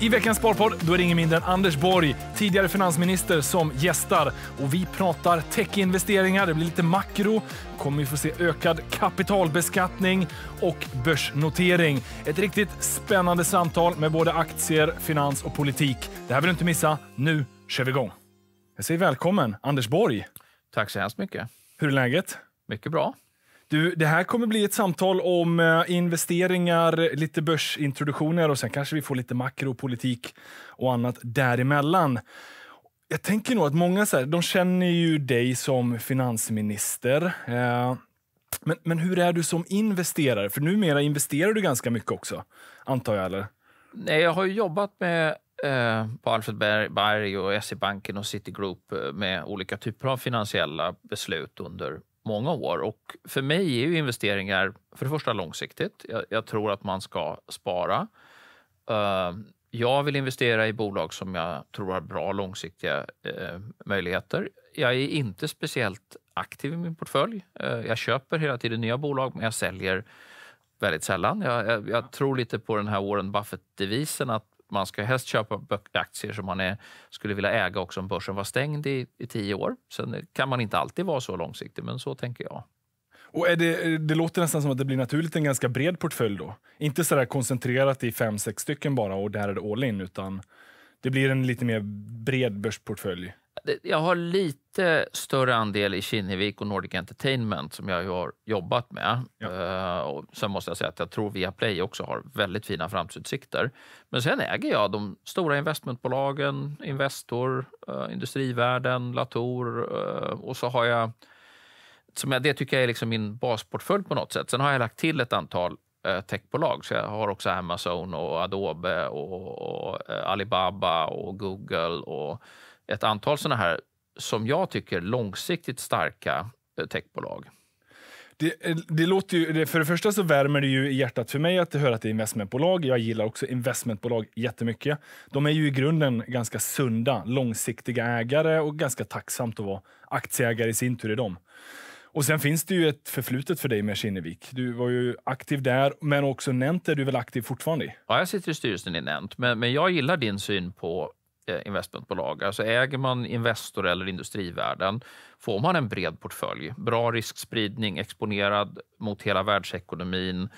I veckans Sparpodd då är det ingen mindre än Anders Borg, tidigare finansminister, som gästar. Och vi pratar techinvesteringar, det blir lite makro, kommer vi få se ökad kapitalbeskattning och börsnotering. Ett riktigt spännande samtal med både aktier, finans och politik. Det här vill du inte missa. Nu kör vi igång! Jag säger välkommen, Anders Borg. Tack så hemskt mycket. Hur är läget? Mycket bra. Du, det här kommer bli ett samtal om eh, investeringar, lite börsintroduktioner och sen kanske vi får lite makropolitik och annat däremellan. Jag tänker nog att många så här, de känner ju dig som finansminister. Eh, men, men hur är du som investerare? För numera investerar du ganska mycket också, antar jag? Eller? Nej, jag har jobbat med eh, på Alfred Berg och SE-banken och Citigroup eh, med olika typer av finansiella beslut under många år. Och för mig är ju investeringar för det första långsiktigt. Jag, jag tror att man ska spara. Uh, jag vill investera i bolag som jag tror har bra långsiktiga uh, möjligheter. Jag är inte speciellt aktiv i min portfölj. Uh, jag köper hela tiden nya bolag, men jag säljer väldigt sällan. Jag, jag, jag tror lite på den här Warren Buffett-devisen att man ska helst köpa aktier som man är, skulle vilja äga också om börsen var stängd i, i tio år. Sen kan man inte alltid vara så långsiktig, men så tänker jag. Och det, det, låter nästan som att det blir naturligt en ganska bred portfölj då. Inte sådär koncentrerat i fem, sex stycken bara och där är det all in, utan det blir en lite mer bred börsportfölj jag har lite större andel i Kinnevik och Nordic Entertainment som jag har jobbat med. Ja. Eh, och sen måste jag säga att jag tror Viaplay också har väldigt fina framtidsutsikter. Men sen äger jag de stora investmentbolagen, Investor, eh, Industrivärden, Latour eh, och så har jag, som jag, det tycker jag är liksom min basportfölj på något sätt. Sen har jag lagt till ett antal techbolag. Så jag har också Amazon och Adobe och Alibaba och Google och ett antal såna här, som jag tycker, långsiktigt starka eh, techbolag. Det, eh, det, låter ju, för det första så värmer det ju i hjärtat för mig att höra att det är investmentbolag. Jag gillar också investmentbolag jättemycket. De är ju i grunden ganska sunda, långsiktiga ägare och ganska tacksamt att vara aktieägare i sin tur i dem. Och sen finns det ju ett förflutet för dig med Kinnevik. Du var ju aktiv där, men också Nent är du väl aktiv fortfarande i? Ja, jag sitter i styrelsen i Nent, men, men jag gillar din syn på Eh, investmentbolag. Alltså äger man Investor eller Industrivärden får man en bred portfölj. Bra riskspridning, exponerad mot hela världsekonomin.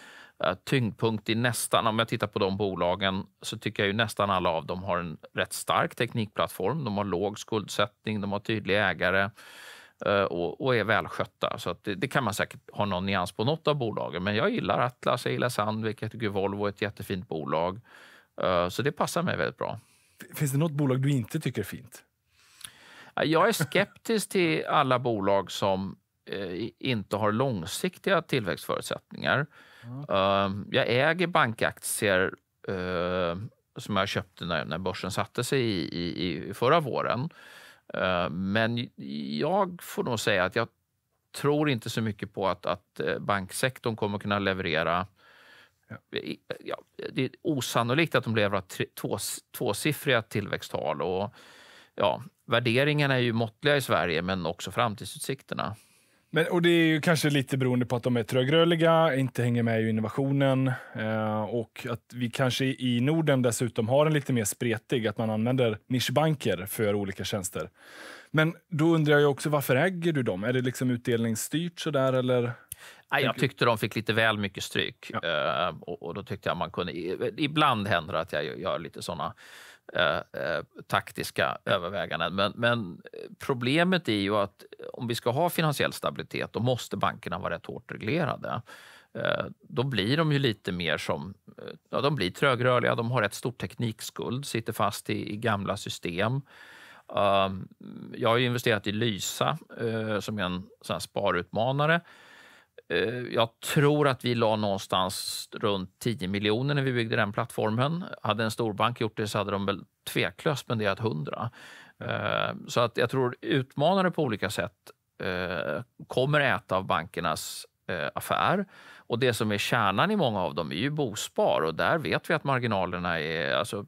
Eh, tyngdpunkt i nästan, om jag tittar på de bolagen, så tycker jag ju nästan alla av dem har en rätt stark teknikplattform. De har låg skuldsättning, de har tydlig ägare eh, och, är välskötta. Så det, det, kan man säkert ha någon nyans på något av bolagen. Men jag gillar Atlas, jag gillar Sandvik, jag tycker Volvo är ett jättefint bolag. Så det passar mig väldigt bra. Finns det något bolag du inte tycker är fint? Jag är skeptisk till alla bolag som eh, inte har långsiktiga tillväxtförutsättningar. Ehm, jag äger bankaktier eh, som jag köpte när, börsen satte sig i, förra våren. Ehm, men jag får nog säga att jag tror inte så mycket på att, att eh, banksektorn kommer kunna leverera Ja, det är osannolikt att de lever av tvåsiffriga tillväxttal. Och, ja, värderingarna är ju måttliga i Sverige, men också framtidsutsikterna. Men, och Det är ju kanske lite beroende på att de är trögrörliga, inte hänger med i innovationen eh, och att vi kanske i Norden dessutom har en lite mer spretig, att man använder nischbanker för olika tjänster. Men då undrar jag också varför äger du dem? Är det liksom utdelningsstyrt sådär eller? Nej, jag tyckte de fick lite väl mycket stryk ja. uh, och, och, då tyckte jag man kunde. Ibland händer det att jag gör lite såna uh, uh, taktiska överväganden. Men, men, problemet är ju att om vi ska ha finansiell stabilitet, då måste bankerna vara rätt hårt reglerade. Då blir de ju lite mer som, ja, de blir trögrörliga, de har rätt stor teknikskuld, sitter fast i, i gamla system. Jag har investerat i Lysa som är en sån sparutmanare Eh, jag tror att vi la någonstans runt 10 miljoner när vi byggde den plattformen. Hade en storbank gjort det så hade de väl tveklöst spenderat 100. Eh, så att jag tror utmanare på olika sätt eh, kommer äta av bankernas affär. Och det som är kärnan i många av dem är ju bospar och där vet vi att marginalerna är, alltså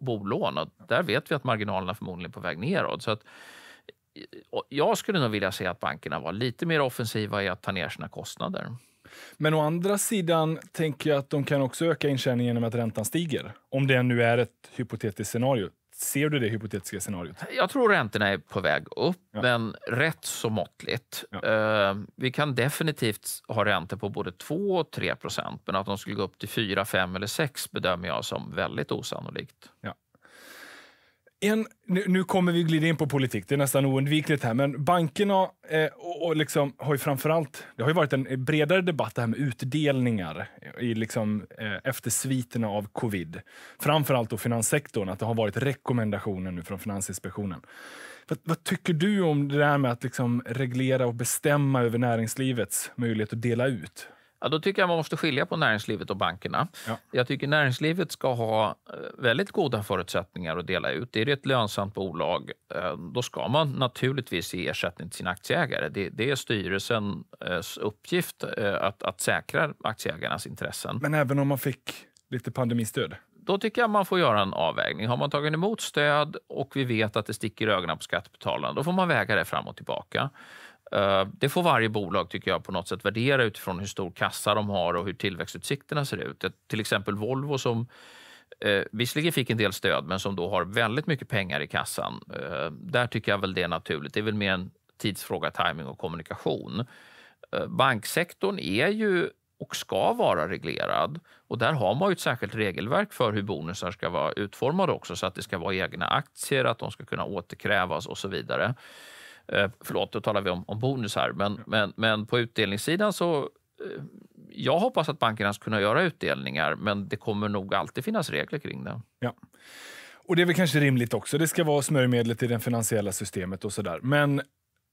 bolån, och där vet vi att marginalerna förmodligen är på väg neråt. Så att, jag skulle nog vilja se att bankerna var lite mer offensiva i att ta ner sina kostnader. Men å andra sidan tänker jag att de kan också öka intjäningen genom att räntan stiger. Om det nu är ett hypotetiskt scenario. Ser du det hypotetiska scenariot? Jag tror räntorna är på väg upp, ja. men rätt så måttligt. Ja. Eh, vi kan definitivt ha räntor på både 2 och 3 procent, men att de skulle gå upp till 4, 5 eller 6 bedömer jag som väldigt osannolikt. Ja en, nu, nu, kommer vi glida in på politik, det är nästan oundvikligt här, men bankerna eh, och, och liksom har ju framförallt, det har ju varit en bredare debatt det här med utdelningar i liksom, eh, efter sviterna av covid. Framförallt då finanssektorn, att det har varit rekommendationer nu från Finansinspektionen. Vad, vad, tycker du om det där med att liksom reglera och bestämma över näringslivets möjlighet att dela ut? Ja, då tycker jag man måste skilja på näringslivet och bankerna. Ja. Jag tycker näringslivet ska ha eh, väldigt goda förutsättningar att dela ut. Är det ett lönsamt bolag, eh, då ska man naturligtvis ge ersättning till sina aktieägare. Det, är styrelsens eh, uppgift att, att säkra aktieägarnas intressen. Men även om man fick lite pandemistöd? då tycker jag man får göra en avvägning. Har man tagit emot stöd och vi vet att det sticker i ögonen på skattebetalarna, då får man väga det fram och tillbaka. Eh, det får varje bolag tycker jag på något sätt värdera utifrån hur stor kassa de har och hur tillväxtutsikterna ser ut. Till exempel Volvo som eh, visserligen fick en del stöd men som då har väldigt mycket pengar i kassan. Eh, där tycker jag väl det är naturligt. Det är väl mer en tidsfråga, timing och kommunikation. banksektorn är ju och ska vara reglerad. Och där har man ju ett särskilt regelverk för hur bonusar ska vara utformade också så att det ska vara egna aktier, att de ska kunna återkrävas och så vidare. Eh, förlåt, då talar vi om, om bonus här. Men, men, men på utdelningssidan så eh, jag hoppas att bankerna ska kunna göra utdelningar, men det kommer nog alltid finnas regler kring det. Ja. Och det är väl kanske rimligt också. Det ska vara smörjmedlet i det finansiella systemet och sådär. Men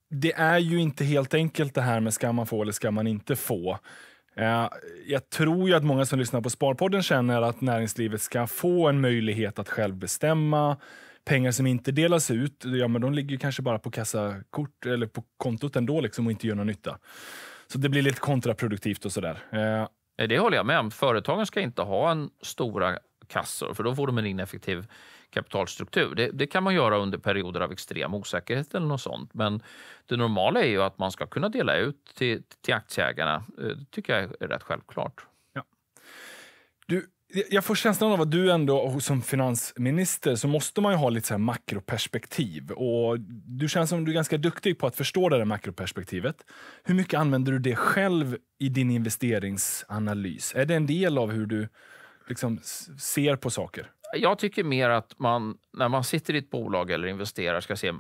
det är ju inte helt enkelt det här med ska man få eller ska man inte få. Eh, jag tror ju att många som lyssnar på Sparpodden känner att näringslivet ska få en möjlighet att själv bestämma pengar som inte delas ut, ja men de ligger kanske bara på kassakort eller på kontot ändå liksom och inte gör någon nytta. Så det blir lite kontraproduktivt och sådär. Eh. Det håller jag med om. Företagen ska inte ha en stora kassor för då får de en ineffektiv kapitalstruktur. Det, det, kan man göra under perioder av extrem osäkerhet eller något sånt. Men det normala är ju att man ska kunna dela ut till, till aktieägarna. Eh, det tycker jag är rätt självklart. Ja. Du, jag får känslan av att du ändå som finansminister så måste man ju ha lite så makroperspektiv. Och du känns som du är ganska duktig på att förstå det där makroperspektivet. Hur mycket använder du det själv i din investeringsanalys? Är det en del av hur du liksom ser på saker? Jag tycker mer att man, när man sitter i ett bolag eller investerar, ska se eh,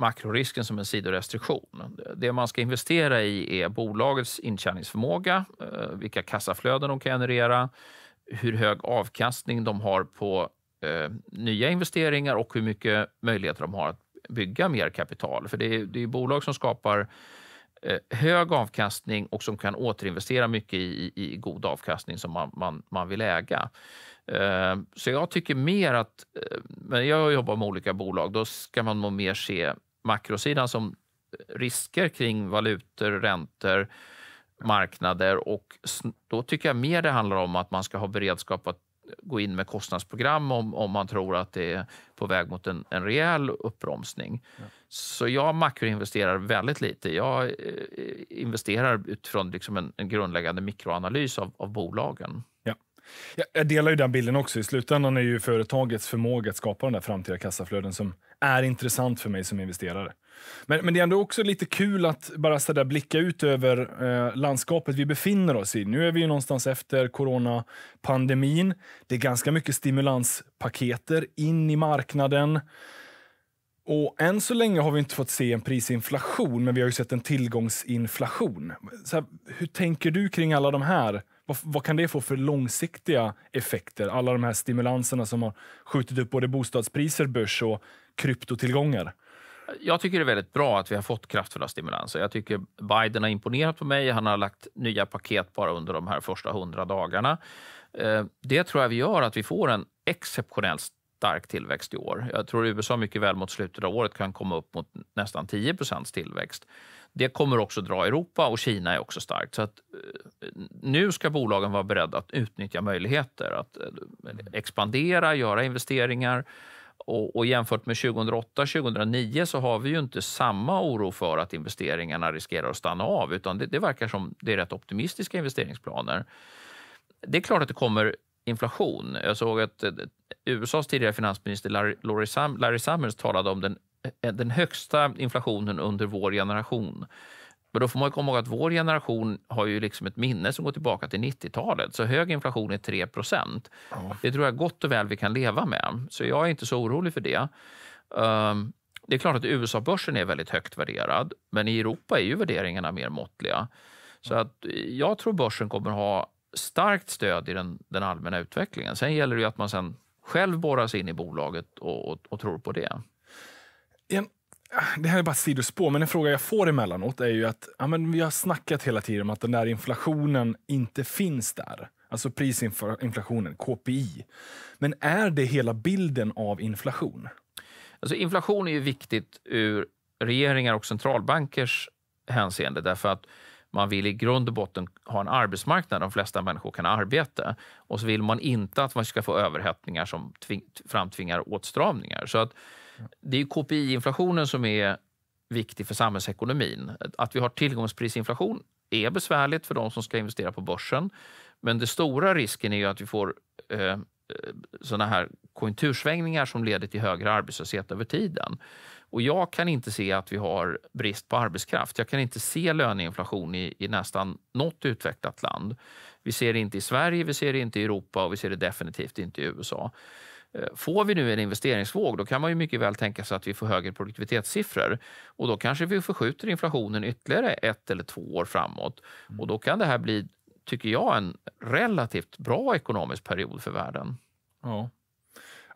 makrorisken som en sidorestriktion. Det man ska investera i är bolagets intjäningsförmåga, eh, vilka kassaflöden de kan generera, hur hög avkastning de har på eh, nya investeringar och hur mycket möjligheter de har att bygga mer kapital. För det är, det är bolag som skapar eh, hög avkastning och som kan återinvestera mycket i, i, god avkastning som man, man, man vill äga. Eh, så jag tycker mer att, eh, men jag jobbar med olika bolag, då ska man nog mer se makrosidan som eh, risker kring valutor, räntor, marknader och då tycker jag mer det handlar om att man ska ha beredskap att gå in med kostnadsprogram om, om man tror att det är på väg mot en, en rejäl uppbromsning. Ja. Så jag makroinvesterar väldigt lite. Jag eh, investerar utifrån liksom en, en, grundläggande mikroanalys av, av bolagen. Ja. Jag delar ju den bilden också. I slutändan är ju företagets förmåga att skapa de där framtida kassaflöden som är intressant för mig som investerare. Men, men det är ändå också lite kul att bara så där blicka ut över eh, landskapet vi befinner oss i. Nu är vi ju någonstans efter coronapandemin. Det är ganska mycket stimulanspaketer in i marknaden. Och än så länge har vi inte fått se en prisinflation, men vi har ju sett en tillgångsinflation. Så här, hur tänker du kring alla de här vad, vad, kan det få för långsiktiga effekter? Alla de här stimulanserna som har skjutit upp både bostadspriser, börs och kryptotillgångar. Jag tycker det är väldigt bra att vi har fått kraftfulla stimulanser. Jag tycker Biden har imponerat på mig. Han har lagt nya paket bara under de här första hundra dagarna. Eh, det tror jag vi gör att vi får en exceptionellt stark tillväxt i år. Jag tror USA mycket väl mot slutet av året kan komma upp mot nästan 10 tillväxt. Det kommer också dra Europa och Kina är också starkt. Så att, eh, nu ska bolagen vara beredda att utnyttja möjligheter att eh, expandera, göra investeringar. Och, och jämfört med 2008-2009 så har vi ju inte samma oro för att investeringarna riskerar att stanna av utan det, det verkar som det är rätt optimistiska investeringsplaner. Det är klart att det kommer inflation. Jag såg att eh, USAs tidigare finansminister Larry, Sam, Larry Summers talade om den, eh, den högsta inflationen under vår generation. Men då får man komma ihåg att vår generation har ju liksom ett minne som går tillbaka till 90-talet. Så hög inflation är 3 procent. Ja. Det tror jag gott och väl vi kan leva med. Så jag är inte så orolig för det. Um, det är klart att USA-börsen är väldigt högt värderad, men i Europa är ju värderingarna mer måttliga. Så att eh, jag tror börsen kommer ha starkt stöd i den, den allmänna utvecklingen. Sen gäller det att man sen själv borrar sig in i bolaget och, och, och tror på det. En, det här är bara ett sidospår, men en fråga jag får emellanåt är ju att ja, men vi har snackat hela tiden om att den där inflationen inte finns där. Alltså prisinflationen, KPI. Men är det hela bilden av inflation? Alltså inflation är ju viktigt ur regeringar och centralbankers hänseende därför att man vill i grund och botten ha en arbetsmarknad där de flesta människor kan arbeta. Och så vill man inte att man ska få överhettningar som tving, framtvingar åtstramningar. Så att det är KPI-inflationen som är viktig för samhällsekonomin. Att vi har tillgångsprisinflation är besvärligt för de som ska investera på börsen. Men den stora risken är ju att vi får eh, eh sådana här konjunktursvängningar som leder till högre arbetslöshet över tiden. Och jag kan inte se att vi har brist på arbetskraft. Jag kan inte se löneinflation i, i nästan något utvecklat land. Vi ser det inte i Sverige, vi ser det inte i Europa och vi ser det definitivt inte i USA. Eh, får vi nu en investeringsvåg, då kan man ju mycket väl tänka sig att vi får högre produktivitetssiffror och då kanske vi förskjuter inflationen ytterligare ett eller två år framåt mm. och då kan det här bli, tycker jag, en relativt bra ekonomisk period för världen. Ja.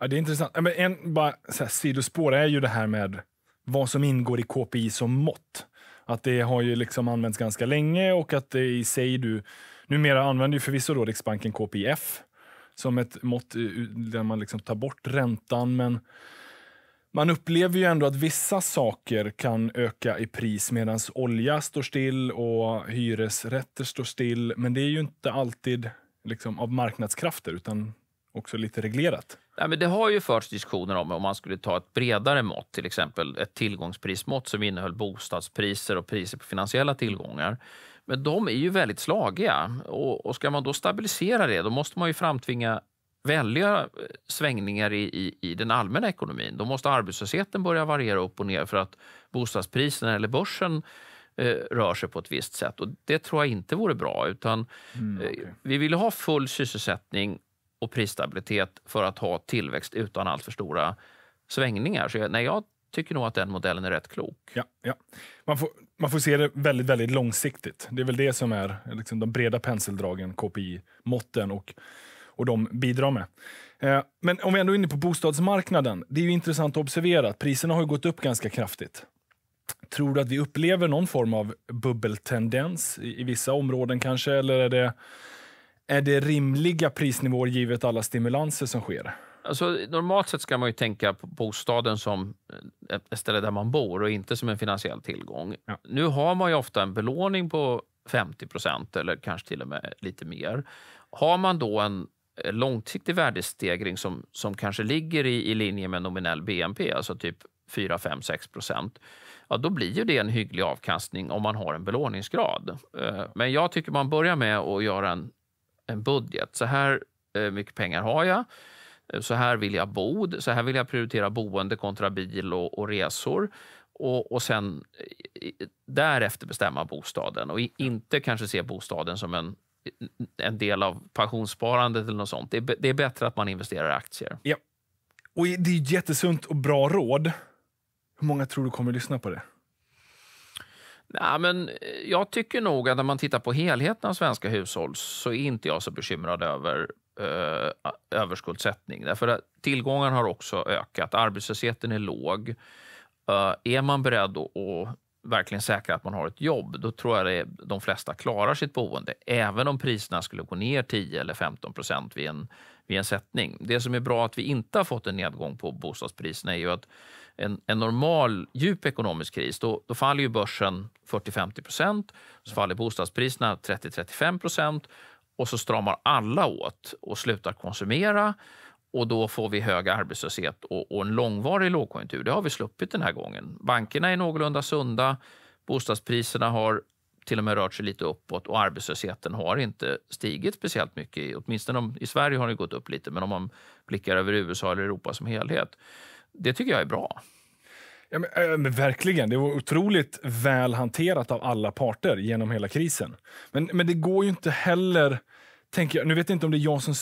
Ja, det är intressant. Men en bara, så här, sidospår är ju det här med vad som ingår i KPI som mått. Att det har ju liksom använts ganska länge och att det i sig du... Numera använder ju förvisso då Riksbanken KPIF som ett mått där man liksom tar bort räntan, men man upplever ju ändå att vissa saker kan öka i pris medan olja står still och hyresrätter står still. Men det är ju inte alltid liksom av marknadskrafter utan också lite reglerat. Nej, men det har ju förts diskussioner om om man skulle ta ett bredare mått, till exempel ett tillgångsprismått som innehöll bostadspriser och priser på finansiella tillgångar. Men de är ju väldigt slagiga och, och ska man då stabilisera det, då måste man ju framtvinga väldiga eh, svängningar i, i, i, den allmänna ekonomin. Då måste arbetslösheten börja variera upp och ner för att bostadspriserna eller börsen eh, rör sig på ett visst sätt. Och det tror jag inte vore bra. utan mm, okay. eh, Vi vill ha full sysselsättning och prisstabilitet för att ha tillväxt utan alltför stora svängningar. Så jag, nej, jag tycker nog att den modellen är rätt klok. Ja, ja. Man, får, man får se det väldigt, väldigt långsiktigt. Det är väl det som är liksom de breda penseldragen, KPI-måtten och, och de bidrar med. Eh, men om vi ändå är inne på bostadsmarknaden. Det är ju intressant att observera att priserna har gått upp ganska kraftigt. Tror du att vi upplever någon form av bubbeltendens i, i vissa områden kanske? Eller är det är det rimliga prisnivåer givet alla stimulanser som sker? Alltså, normalt sett ska man ju tänka på bostaden som eh, ett ställe där man bor och inte som en finansiell tillgång. Ja. Nu har man ju ofta en belåning på 50 procent eller kanske till och med lite mer. Har man då en eh, långsiktig värdestegring som, som kanske ligger i, i linje med nominell BNP, alltså typ 4, 5, 6 procent, ja, då blir ju det en hygglig avkastning om man har en belåningsgrad. Eh, men jag tycker man börjar med att göra en en budget. Så här eh, mycket pengar har jag. Eh, så här vill jag bo. Så här vill jag prioritera boende kontra bil och, och resor. Och, och sen eh, därefter bestämma bostaden och inte kanske se bostaden som en, en del av pensionssparandet eller något sånt. Det är, det är bättre att man investerar i aktier. Ja. Och det är ett jättesunt och bra råd. Hur många tror du kommer att lyssna på det? Nej, men eh, jag tycker nog att när man tittar på helheten av svenska hushåll så är inte jag så bekymrad över eh, överskuldsättning. Därför att tillgången har också ökat, arbetslösheten är låg. Eh, är man beredd att verkligen säkra att man har ett jobb, då tror jag att de flesta klarar sitt boende. Även om priserna skulle gå ner 10 eller 15 procent vid en, vid en sättning. Det som är bra att vi inte har fått en nedgång på bostadspriserna är ju att en, en normal djup ekonomisk kris, då, då faller ju börsen 40-50 procent, så faller bostadspriserna 30-35 och så stramar alla åt och slutar konsumera och då får vi hög arbetslöshet och, och en långvarig lågkonjunktur. Det har vi sluppit den här gången. Bankerna är någorlunda sunda, bostadspriserna har till och med rört sig lite uppåt och arbetslösheten har inte stigit speciellt mycket. Åtminstone om, i Sverige har den gått upp lite, men om man blickar över USA eller Europa som helhet. Det tycker jag är bra. Ja, men, eh, men, verkligen. Det var otroligt väl hanterat av alla parter genom hela krisen. Men, men det går ju inte heller... Tänker jag, nu vet jag inte om det är jag som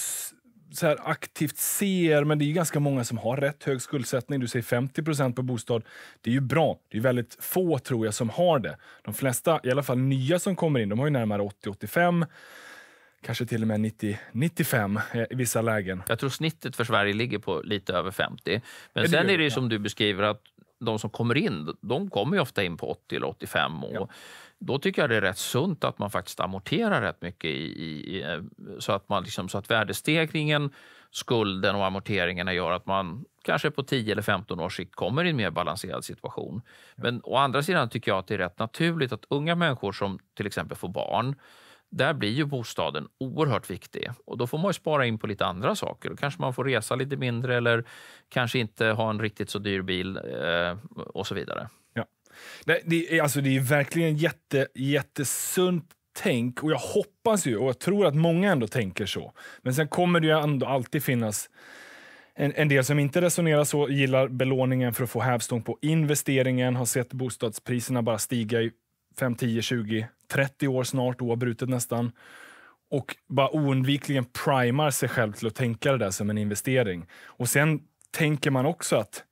så här aktivt ser, men det är ganska många som har rätt hög skuldsättning. Du säger 50 på bostad. Det är ju bra. Det är väldigt få tror jag som har det. De flesta, i alla fall nya som kommer in, de har ju närmare 80-85 kanske till och med 90, 95 i vissa lägen. Jag tror snittet för Sverige ligger på lite över 50. Men det sen är det ju som du beskriver att de som kommer in, de kommer ju ofta in på 80 eller 85. Och ja. Då tycker jag det är rätt sunt att man faktiskt amorterar rätt mycket i, i, i, eh, så, att man liksom, så att värdestegringen, skulden och amorteringarna gör att man kanske på 10 eller 15 års sikt kommer i en mer balanserad situation. Men å andra sidan tycker jag att det är rätt naturligt att unga människor som till exempel får barn där blir ju bostaden oerhört viktig och då får man spara in på lite andra saker. Då kanske man får resa lite mindre eller kanske inte ha en riktigt så dyr bil eh, och så vidare. Ja. Det, det, alltså det är verkligen jätte, jättesunt tänk och jag hoppas ju och jag tror att många ändå tänker så. Men sen kommer det ju ändå alltid finnas en, en, del som inte resonerar så gillar belåningen för att få hävstång på investeringen, har sett bostadspriserna bara stiga i 5, 10, 20, 30 år snart, oavbrutet nästan och bara oundvikligen primar sig själv till att tänka det där som en investering. Och sen tänker man också att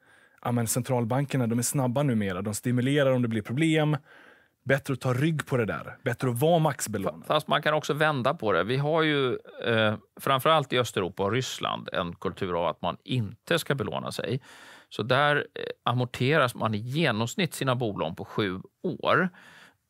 ja, men centralbankerna de är snabba numera. De stimulerar om det blir problem. Bättre att ta rygg på det där. Bättre att vara maxbelånad. Fast man kan också vända på det. Vi har ju, eh, framförallt i Östeuropa och Ryssland, en kultur av att man inte ska belåna sig. Så där eh, amorteras man i genomsnitt sina bolån på sju år.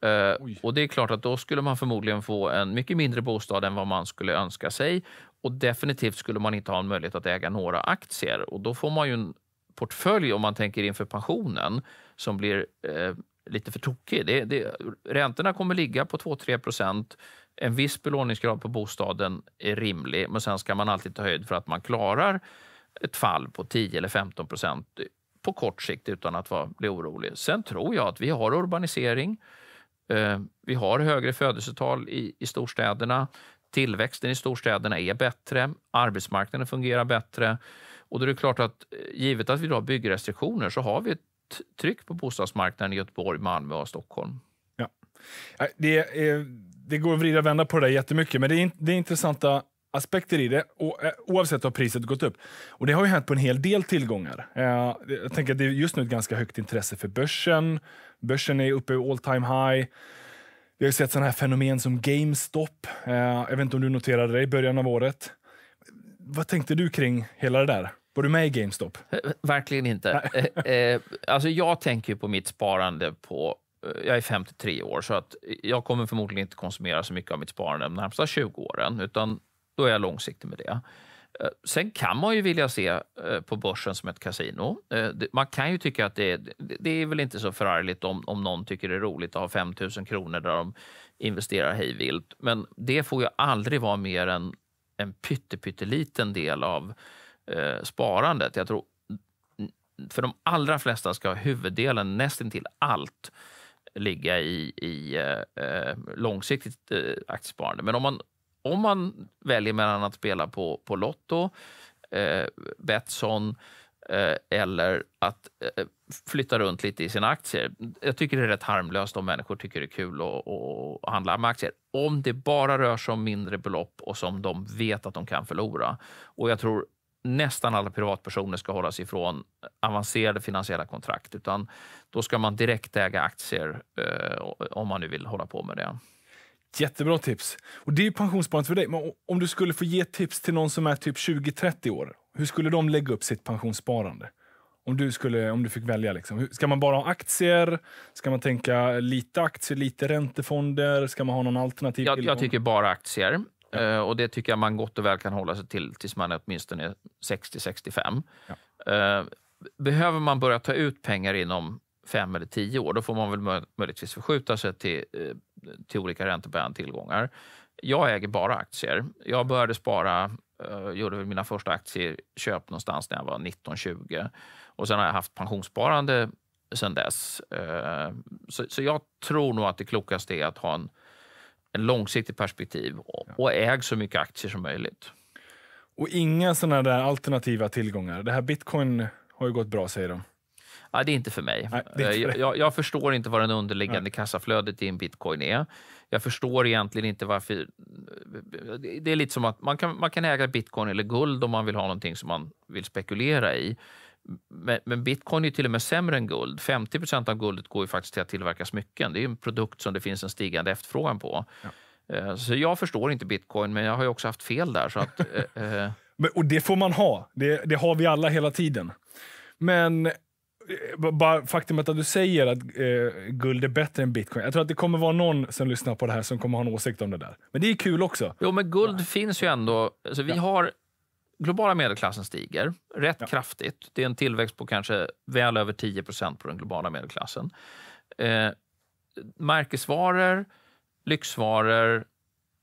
Uh, och det är klart att då skulle man förmodligen få en mycket mindre bostad än vad man skulle önska sig. Och definitivt skulle man inte ha en möjlighet att äga några aktier. Och då får man ju en portfölj, om man tänker inför pensionen, som blir uh, lite för tokig. Det, det, räntorna kommer ligga på 2-3 procent. En viss belåningsgrad på bostaden är rimlig, men sen ska man alltid ta höjd för att man klarar ett fall på 10 eller 15 procent på kort sikt utan att vara, bli orolig. Sen tror jag att vi har urbanisering. Eh, vi har högre födelsetal i, i storstäderna. Tillväxten i storstäderna är bättre. Arbetsmarknaden fungerar bättre. Och då är det klart att eh, givet att vi då har byggrestriktioner så har vi ett tryck på bostadsmarknaden i Göteborg, Malmö och Stockholm. Ja. Det, är, det går att vrida och vända på det där jättemycket, men det, är, det intressanta aspekter i det, eh, oavsett har priset gått upp. Och Det har ju hänt på en hel del tillgångar. Eh, jag tänker att det är just nu ett ganska högt intresse för börsen. Börsen är uppe i all time high. Vi har sett sådana här fenomen som GameStop. Eh, jag vet inte om du noterade det i början av året. Vad tänkte du kring hela det där? Var du med i GameStop? Verkligen inte. alltså jag tänker på mitt sparande på jag är 53 år, så att jag kommer förmodligen inte konsumera så mycket av mitt sparande de närmsta 20 åren. Utan då är jag långsiktig med det. Eh, sen kan man ju vilja se eh, på börsen som ett kasino. Eh, man kan ju tycka att det, det är väl inte så förargligt om, om någon tycker det är roligt att ha 5 000 kronor där de investerar hejvilt. Men det får ju aldrig vara mer än en pytteliten del av eh, sparandet. Jag tror för de allra flesta ska huvuddelen, nästintill allt, ligga i, i eh, långsiktigt eh, aktiesparande. Men om man om man väljer mellan att spela på, på Lotto, eh, Betsson eh, eller att eh, flytta runt lite i sina aktier. Jag tycker det är rätt harmlöst om människor tycker det är kul att, att handla med aktier. Om det bara rör sig om mindre belopp och som de vet att de kan förlora. Och jag tror nästan alla privatpersoner ska hålla sig ifrån avancerade finansiella kontrakt, utan då ska man direkt äga aktier eh, om man nu vill hålla på med det. Jättebra tips. Och Det är pensionssparandet för dig. Men om du skulle få ge tips till någon som är typ 20-30 år, hur skulle de lägga upp sitt pensionssparande? Om du, skulle, om du fick välja. Liksom. Ska man bara ha aktier? Ska man tänka lite aktier, lite räntefonder? Ska man ha någon alternativ? Jag, jag tycker bara aktier. Ja. Eh, och Det tycker jag man gott och väl kan hålla sig till tills man är åtminstone 60-65. Ja. Eh, behöver man börja ta ut pengar inom fem eller tio år, då får man väl möjligtvis förskjuta sig till eh, till olika räntebärande tillgångar. Jag äger bara aktier. Jag började spara, eh, gjorde mina första aktieköp någonstans när jag var 19-20 och sen har jag haft pensionssparande sen dess. Eh, så, så jag tror nog att det klokaste är att ha en, en långsiktigt perspektiv och, och äg så mycket aktier som möjligt. Och inga sådana där alternativa tillgångar. Det här bitcoin har ju gått bra säger de. Ja, det är inte för mig. Nej, inte för jag, eh, jag, jag, förstår inte vad den underliggande ja. kassaflödet i en bitcoin är. Jag förstår egentligen inte varför... Eh, det är lite som att man kan, man kan äga bitcoin eller guld om man vill ha någonting som man vill spekulera i. Men, men bitcoin är till och med sämre än guld. 50 av guldet går ju faktiskt till att tillverka smycken. Det är en produkt som det finns en stigande efterfrågan på. Ja. Eh, så jag förstår inte bitcoin, men jag har ju också haft fel där. Så att, eh, och det får man ha. Det, det har vi alla hela tiden. Men Eh, bara faktumet att du säger att eh, guld är bättre än bitcoin. Jag tror att det kommer vara någon som lyssnar på det här som kommer ha en åsikt om det där. Men det är kul också. Jo, men guld ja. finns ju ändå. Alltså, vi ja. har globala medelklassen stiger rätt ja. kraftigt. Det är en tillväxt på kanske väl över 10 på den globala medelklassen. Eh, märkesvaror, lyxvaror,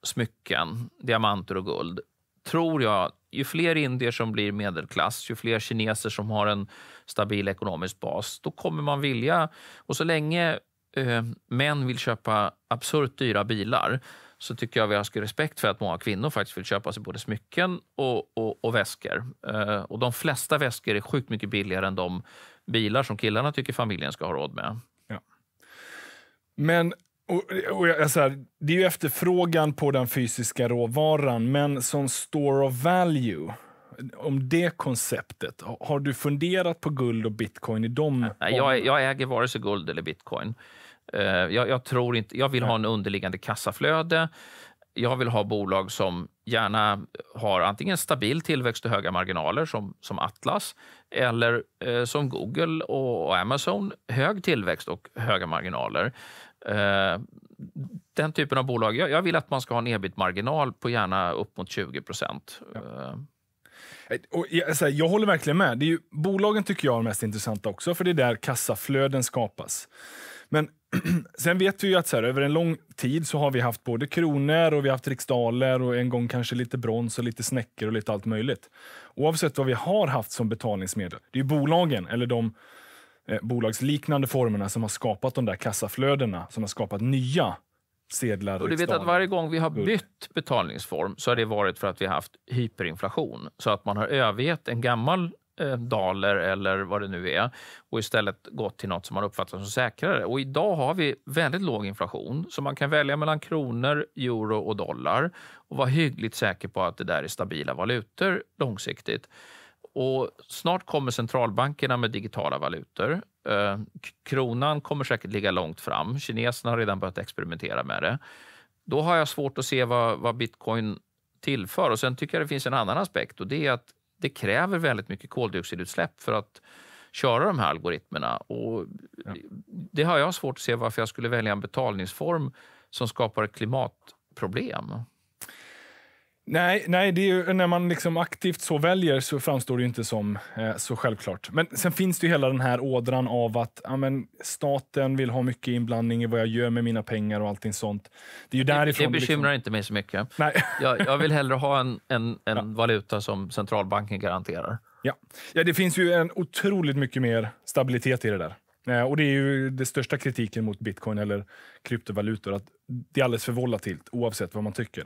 smycken, diamanter och guld tror jag ju fler indier som blir medelklass, ju fler kineser som har en stabil ekonomisk bas, då kommer man vilja... Och så länge eh, män vill köpa absurt dyra bilar så tycker jag vi ska respekt för att många kvinnor faktiskt vill köpa sig både smycken och, och, och väskor. Eh, och de flesta väskor är sjukt mycket billigare än de bilar som killarna tycker familjen ska ha råd med. Ja. Men och, och jag, så alltså, här, det är ju efterfrågan på den fysiska råvaran, men som store of value om det konceptet. Har du funderat på guld och bitcoin i de? jag, jag äger vare sig guld eller bitcoin. Eh, jag, jag tror inte, jag vill Nej. ha en underliggande kassaflöde. Jag vill ha bolag som gärna har antingen stabil tillväxt och höga marginaler som, som Atlas eller eh, som Google och, och Amazon, hög tillväxt och höga marginaler. Eh, den typen av bolag. Jag, vill att man ska ha en ebit-marginal på gärna upp mot 20 procent. Ja. Eh. Eh, och jag, här, jag, håller verkligen med. Det är ju, bolagen tycker jag är mest intressanta också, för det är där kassaflöden skapas. Men sen vet vi ju att så här, över en lång tid så har vi haft både kronor och vi haft riksdaler och en gång kanske lite brons och lite snäckor och lite allt möjligt. Oavsett vad vi har haft som betalningsmedel, det är bolagen eller de Eh, bolagsliknande formerna som har skapat de där kassaflödena som har skapat nya sedlar. Och du vet att varje gång vi har bytt betalningsform så har det varit för att vi har haft hyperinflation. Så att man har övergett en gammal eh, daler eller vad det nu är och istället gått till något som man uppfattar som säkrare. Och idag har vi väldigt låg inflation så man kan välja mellan kronor, euro och dollar och vara hyggligt säker på att det där är stabila valutor långsiktigt. Och snart kommer centralbankerna med digitala valutor. Eh, kronan kommer säkert ligga långt fram. Kineserna har redan börjat experimentera med det. Då har jag svårt att se vad, vad bitcoin tillför. Och Sen tycker jag det finns en annan aspekt och det är att det kräver väldigt mycket koldioxidutsläpp för att köra de här algoritmerna. Och ja. Det har jag svårt att se varför jag skulle välja en betalningsform som skapar klimatproblem. Nej, nej det är ju, när man liksom aktivt så väljer så framstår det inte som eh, så självklart. Men sen finns det ju hela den här ådran av att ja, staten vill ha mycket inblandning i vad jag gör med mina pengar och allting sånt. Det, är ju därifrån det bekymrar liksom... inte mig så mycket. Nej. jag, jag vill hellre ha en, en, en ja. valuta som centralbanken garanterar. Ja. ja, det finns ju en otroligt mycket mer stabilitet i det där. Eh, och Det är ju den största kritiken mot bitcoin eller kryptovalutor. att det är alldeles för volatilt oavsett vad man tycker.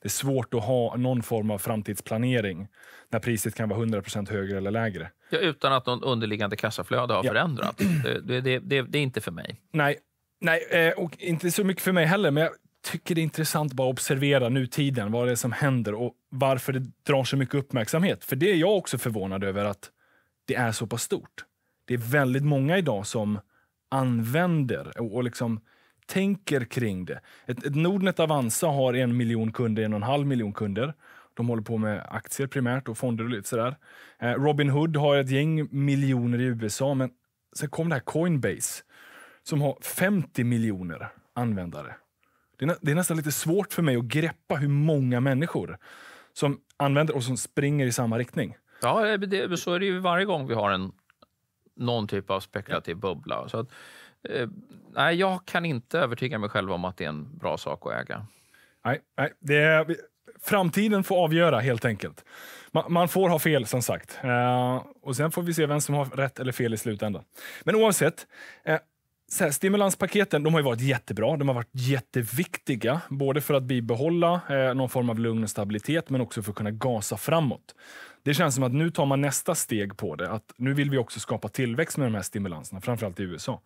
Det är svårt att ha någon form av framtidsplanering när priset kan vara 100 högre eller lägre. Ja, utan att någon underliggande kassaflöde har ja. förändrats. Det, det, det, det, är inte för mig. Nej, Nej eh, och inte så mycket för mig heller. Men jag tycker det är intressant att observera nutiden, vad det är som händer och varför det drar så mycket uppmärksamhet. För det är jag också förvånad över att det är så pass stort. Det är väldigt många idag som använder och, och liksom tänker kring det. Ett, ett Nordnet Avanza har en miljon kunder, en och en halv miljon kunder. De håller på med aktier primärt och fonder och lite sådär. Eh, Robin Hood har ett gäng miljoner i USA, men sen kom det här Coinbase som har 50 miljoner användare. Det är, nä, det är nästan lite svårt för mig att greppa hur många människor som använder och som springer i samma riktning. Ja, det, så är det ju varje gång vi har en, någon typ av spekulativ bubbla. Så att, eh, nej, jag kan inte övertyga mig själv om att det är en bra sak att äga. Nej, nej det är, framtiden får avgöra helt enkelt. Man, man får ha fel som sagt. Eh, och sen får vi se vem som har rätt eller fel i slutändan. Men oavsett, eh, så här, stimulanspaketen de har varit jättebra. De har varit jätteviktiga, både för att bibehålla eh, någon form av lugn och stabilitet, men också för att kunna gasa framåt. Det känns som att nu tar man nästa steg på det. Att nu vill vi också skapa tillväxt med de här stimulanserna, framförallt i USA.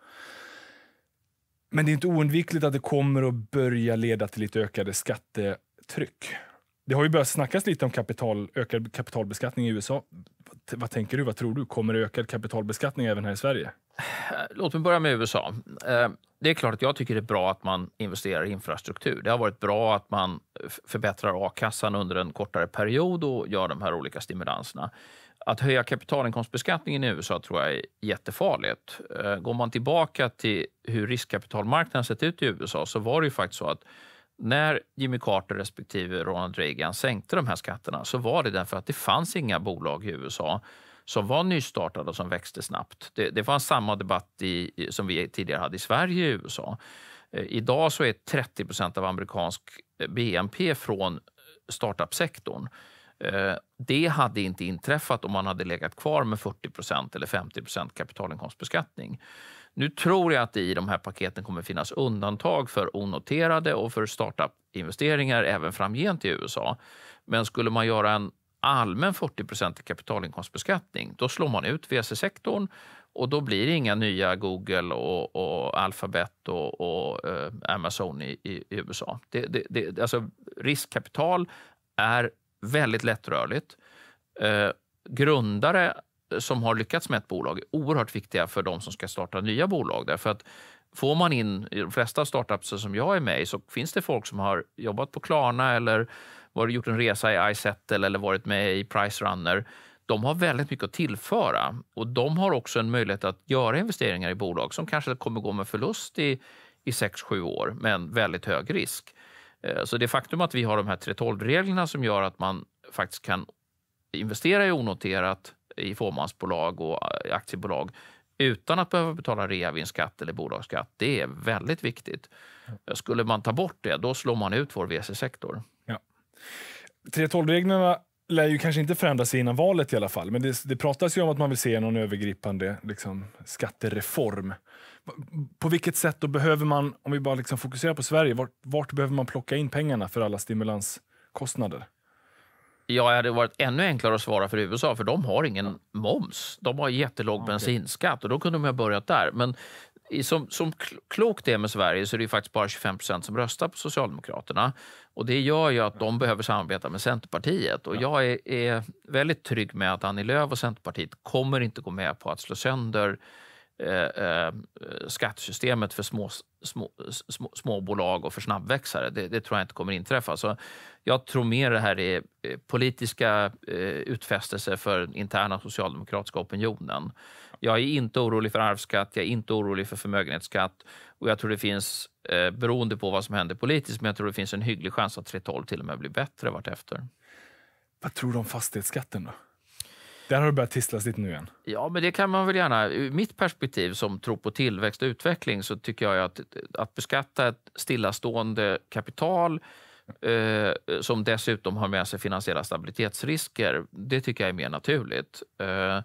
Men det är inte oundvikligt att det kommer att börja leda till lite ökade skattetryck. Det har ju börjat snackas lite om kapital, ökad kapitalbeskattning i USA. Vad, vad tänker du? Vad tror du? Kommer det ökad kapitalbeskattning även här i Sverige? Låt mig börja med USA. Eh, det är klart att jag tycker det är bra att man investerar i infrastruktur. Det har varit bra att man förbättrar a-kassan under en kortare period och gör de här olika stimulanserna att höja kapitalinkomstbeskattningen i USA tror jag är jättefarligt. Eh, går man tillbaka till hur riskkapitalmarknaden sett ut i USA så var det ju faktiskt så att när Jimmy Carter respektive Ronald Reagan sänkte de här skatterna så var det därför att det fanns inga bolag i USA som var nystartade och som växte snabbt. Det, det var samma debatt i, som vi tidigare hade i Sverige i USA. Eh, idag så är 30 procent av amerikansk eh, BNP från startup-sektorn. Eh, det hade inte inträffat om man hade legat kvar med 40 eller 50 kapitalinkomstbeskattning. Nu tror jag att det i de här paketen kommer finnas undantag för onoterade och för startup-investeringar även framgent i USA. Men skulle man göra en allmän 40 kapitalinkomstbeskattning, då slår man ut VC-sektorn och då blir det inga nya Google och, och Alphabet och, och eh, Amazon i, i, USA. Det, det, det, alltså riskkapital är väldigt lättrörligt. Eh, grundare som har lyckats med ett bolag är oerhört viktiga för de som ska starta nya bolag. Därför att får man in, i de flesta startups som jag är med i, så finns det folk som har jobbat på Klarna eller varit, gjort en resa i iSettle eller varit med i Pricerunner. De har väldigt mycket att tillföra och de har också en möjlighet att göra investeringar i bolag som kanske kommer gå med förlust i, i 6-7 år med väldigt hög risk. Eh, så det faktum att vi har de här 3.12-reglerna som gör att man faktiskt kan investera i onoterat i fåmansbolag och eh, aktiebolag utan att behöva betala reavinstskatt eller bolagsskatt, det är väldigt viktigt. Skulle man ta bort det, då slår man ut vår VC-sektor. Ja. 3.12-reglerna lär ju kanske inte förändras innan valet i alla fall. Men det, det pratas ju om att man vill se någon övergripande liksom, skattereform. På vilket sätt då behöver man, om vi bara liksom fokuserar på Sverige, vart, vart behöver man plocka in pengarna för alla stimulanskostnader? Ja, det hade varit ännu enklare att svara för USA, för de har ingen moms. De har jättelåg ah, okay. bensinskatt och då kunde de ha börjat där. Men som, som klokt är med Sverige så är det faktiskt bara 25 som röstar på Socialdemokraterna. Och det gör ju att de behöver samarbeta med Centerpartiet. Och jag är, är väldigt trygg med att Annie Lööf och Centerpartiet kommer inte gå med på att slå sönder eh, eh, skattesystemet för små, små, små, småbolag och för snabbväxare. Det, det, tror jag inte kommer inträffa. Så jag tror mer det här är eh, politiska eh, utfästelser för interna socialdemokratiska opinionen. Jag är inte orolig för arvsskatt, jag är inte orolig för förmögenhetsskatt och jag tror det finns, eh, beroende på vad som händer politiskt, men jag tror det finns en hygglig chans att 3.12 till och med blir bättre vartefter. Vad tror du om fastighetsskatten då? Där har det börjat tisslas lite nu igen. Ja, men det kan man väl gärna. Ur mitt perspektiv som tror på tillväxt och utveckling så tycker jag att, att beskatta ett stillastående kapital eh, som dessutom har med sig finansiella stabilitetsrisker, det tycker jag är mer naturligt. Eh,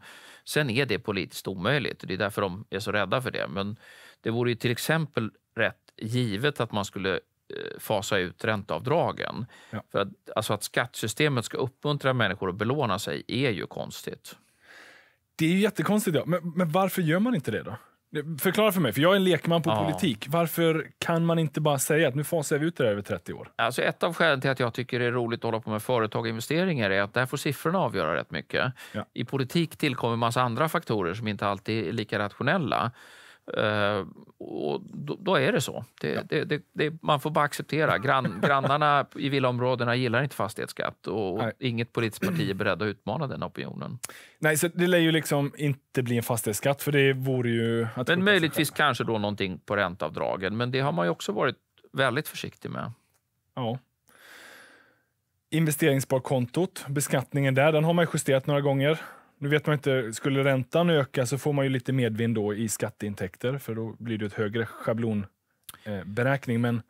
Sen är det politiskt omöjligt det är därför de är så rädda för det. Men det vore ju till exempel rätt givet att man skulle eh, fasa ut ränteavdragen. Ja. För att, alltså att skattesystemet ska uppmuntra människor att belåna sig är ju konstigt. Det är ju jättekonstigt. Ja. Men, men varför gör man inte det då? Förklara för mig, för jag är en lekman på ja. politik. Varför kan man inte bara säga att nu fasar vi ut det här över 30 år? Alltså ett av skälen till att jag tycker det är roligt att hålla på med företag och investeringar är att där får siffrorna avgöra rätt mycket. Ja. I politik tillkommer massa andra faktorer som inte alltid är lika rationella. Eh, och då, då, är det så. Det, ja. det, det, det, man får bara acceptera. Grann, grannarna i villaområdena gillar inte fastighetsskatt och, och inget politiskt parti är beredd att utmana den opinionen. Nej, så det lär ju liksom inte bli en fastighetsskatt för det vore ju... men möjligtvis kanske då någonting på ränteavdragen, men det har man ju också varit väldigt försiktig med. Ja. Investeringssparkontot, beskattningen där, den har man justerat några gånger. Nu vet man inte, skulle räntan öka så får man ju lite medvind då i skatteintäkter för då blir det ett högre schablonberäkning. Eh, men...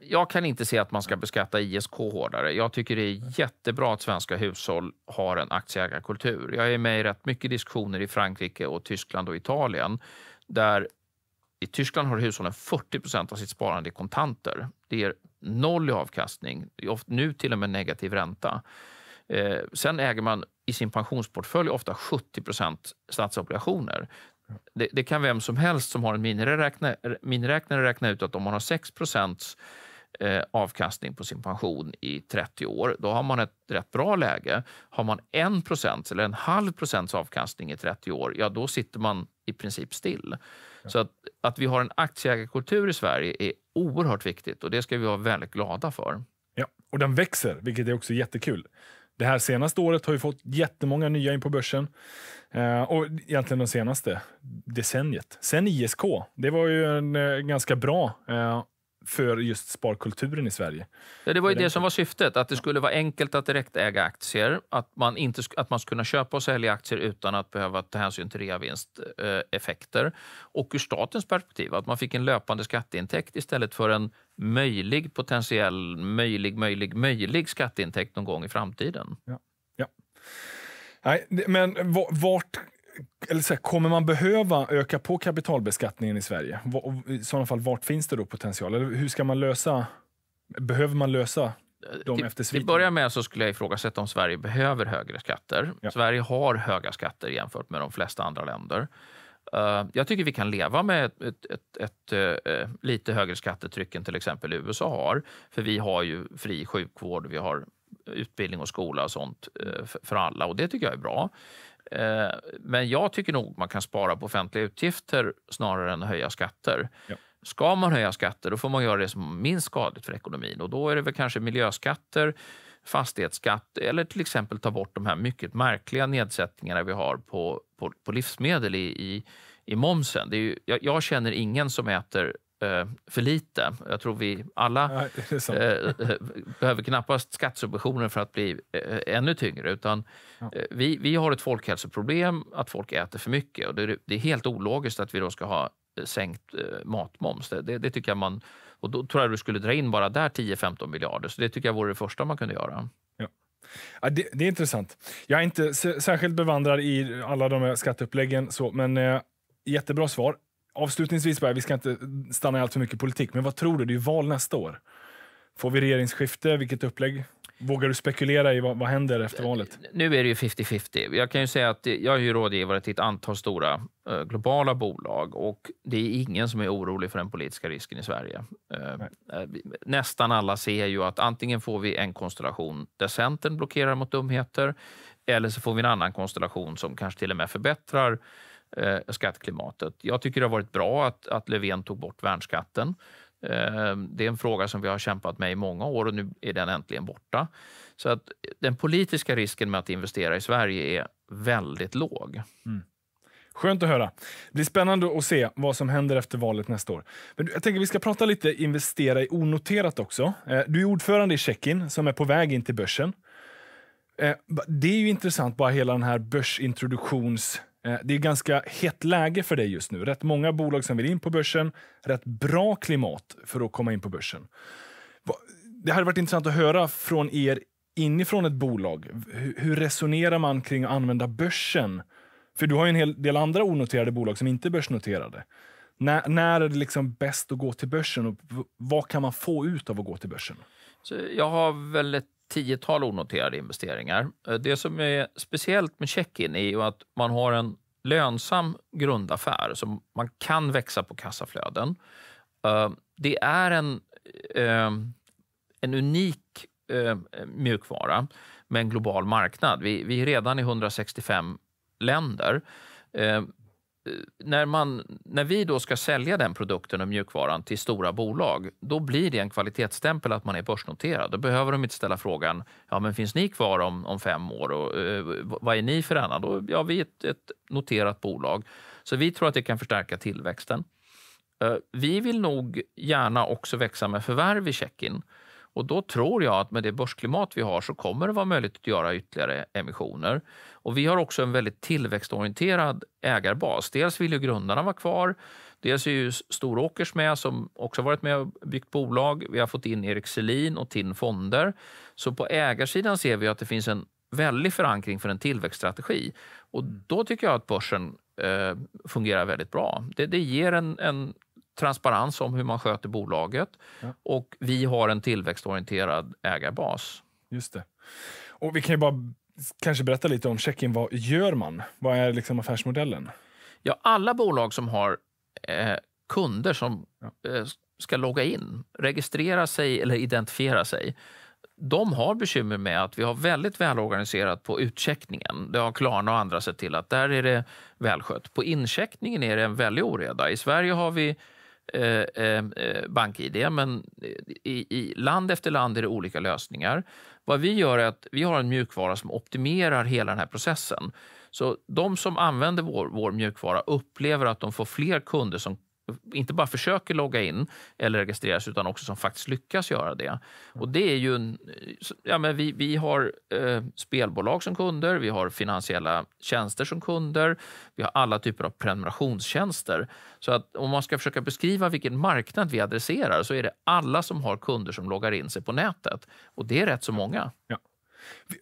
Jag kan inte se att man ska beskatta ISK hårdare. Jag tycker det är jättebra att svenska hushåll har en aktieägarkultur. Jag är med i rätt mycket diskussioner i Frankrike och Tyskland och Italien där i Tyskland har hushållen 40 av sitt sparande i kontanter. Det ger noll i avkastning, nu till och med negativ ränta. Eh, sen äger man i sin pensionsportfölj ofta 70 statsobligationer. Det, det, kan vem som helst som har en miniräknare räkna, ut att om man har 6 eh, avkastning på sin pension i 30 år, då har man ett rätt bra läge. Har man 1 eller en halv procents avkastning i 30 år, ja då sitter man i princip still. Ja. Så att, att vi har en aktieägarkultur i Sverige är oerhört viktigt och det ska vi vara väldigt glada för. Ja, och den växer, vilket är också jättekul det här senaste året har vi fått jättemånga nya in på börsen. Eh, och egentligen det senaste decenniet. Sen ISK. Det var ju en eh, ganska bra eh, för just sparkulturen i Sverige. Ja, det var ju det som var syftet, att det skulle vara enkelt att direktäga aktier. Att man, inte, att man skulle kunna köpa och sälja aktier utan att behöva ta hänsyn till reavinsteffekter. Och ur statens perspektiv, att man fick en löpande skatteintäkt istället för en möjlig potentiell, möjlig, möjlig, möjlig skatteintäkt någon gång i framtiden. Ja. ja. Nej, men vart eller så här, kommer man behöva öka på kapitalbeskattningen i Sverige? I sådana fall, vart finns det då potential? Eller hur ska man lösa? Behöver man lösa de till, till börja med så skulle jag ifrågasätta om Sverige behöver högre skatter. Ja. Sverige har höga skatter jämfört med de flesta andra länder. Eh, jag tycker vi kan leva med ett, ett, ett, ett, eh, lite högre skattetryck än till exempel USA har. För vi har ju fri sjukvård, vi har utbildning och skola och sånt eh, för alla och det tycker jag är bra. Eh, men jag tycker nog man kan spara på offentliga utgifter snarare än höja skatter. Ja. Ska man höja skatter, då får man göra det som är minst skadligt för ekonomin och då är det väl kanske miljöskatter, fastighetsskatt eller till exempel ta bort de här mycket märkliga nedsättningarna vi har på, på, på livsmedel i, i, i momsen. Ju, jag, jag, känner ingen som äter Eh, för lite. Jag tror vi alla ja, eh, behöver knappast skattesubventioner för att bli eh, ännu tyngre. Utan, ja. vi, vi har ett folkhälsoproblem att folk äter för mycket och det är, det är helt ologiskt att vi då ska ha sänkt matmoms. Det, det, det, tycker jag man... Och då tror jag du skulle dra in bara där 10-15 miljarder. Så det tycker jag vore det första man kunde göra. Ja, det, det, är intressant. Jag är inte särskilt bevandrad i alla de här skatteuppläggen, så, men eh, jättebra svar avslutningsvis, vi ska inte stanna i allt för mycket politik, men vad tror du? Det är val nästa år. Får vi regeringsskifte? Vilket upplägg? Vågar du spekulera i vad, vad händer efter valet? Nu är det ju 50-50. Jag kan ju säga att jag är ju rådgivare till ett antal stora eh, globala bolag och det är ingen som är orolig för den politiska risken i Sverige. Eh, eh nästan alla ser ju att antingen får vi en konstellation där Centern blockerar mot dumheter eller så får vi en annan konstellation som kanske till och med förbättrar eh, skatteklimatet. Jag tycker det har varit bra att, att Löfven tog bort värnskatten. Eh, det är en fråga som vi har kämpat med i många år och nu är den äntligen borta. Så att den politiska risken med att investera i Sverige är väldigt låg. Mm. Skönt att höra. Det blir spännande att se vad som händer efter valet nästa år. Men jag tänker Vi ska prata lite investera i onoterat också. Eh, du är ordförande i Checkin som är på väg in till börsen. Eh, det är ju intressant, bara hela den här börsintroduktions Eh, det är ganska hett läge för dig just nu. Rätt många bolag som vill in på börsen. Rätt bra klimat för att komma in på börsen. Det hade varit intressant att höra från er inifrån ett bolag. Hur resonerar man kring att använda börsen? För du har en hel del andra onoterade bolag som inte är börsnoterade. När, när är det liksom bäst att gå till börsen och vad kan man få ut av att gå till börsen? Så jag har väldigt tiotal onoterade investeringar. Eh, det som är speciellt med check-in är ju att man har en lönsam grundaffär så man kan växa på kassaflöden. Eh, det är en, eh, en unik mjukvara med en global marknad. vi är redan i 165 länder när, man, när vi då ska sälja den produkten och mjukvaran till stora bolag, då blir det en kvalitetsstämpel att man är börsnoterad. Då behöver de inte ställa frågan, ja men finns ni kvar om, om fem år och eh, vad är ni för annan? Då, ja, vi är ett, ett, noterat bolag. Så vi tror att det kan förstärka tillväxten. Eh, vi vill nog gärna också växa med förvärv i Checkin. Och då tror jag att med det börsklimat vi har så kommer det vara möjligt att göra ytterligare emissioner. Och vi har också en väldigt tillväxtorienterad ägarbas. Dels vill ju grundarna vara kvar. Dels är ju Storåkers med som också varit med och byggt bolag. Vi har fått in Erik Selin och TIN Fonder. Så på ägarsidan ser vi att det finns en väldig förankring för en tillväxtstrategi. Och då tycker jag att börsen eh, fungerar väldigt bra. Det, det ger en, en transparens om hur man sköter bolaget ja. och vi har en tillväxtorienterad ägarbas. Just det. Och vi kan ju bara kanske berätta lite om check-in. Vad gör man? Vad är liksom affärsmodellen? Ja, alla bolag som har eh, kunder som ja. eh, ska logga in, registrera sig eller identifiera sig de har bekymmer med att vi har väldigt välorganiserat på utcheckningen. Det har Klarna och andra sett till att där är det välskött. På incheckningen är det en väldig oreda. I Sverige har vi eh, eh, eh bank-id, men i, i, land efter land är det olika lösningar. Vad vi gör är att vi har en mjukvara som optimerar hela den här processen. Så de som använder vår, vår mjukvara upplever att de får fler kunder som inte bara försöker logga in eller registrera sig utan också som faktiskt lyckas göra det. Och det är ju en, ja, men vi, vi har eh, spelbolag som kunder, vi har finansiella tjänster som kunder, vi har alla typer av prenumerationstjänster. Så att om man ska försöka beskriva vilken marknad vi adresserar så är det alla som har kunder som loggar in sig på nätet och det är rätt så många. Ja.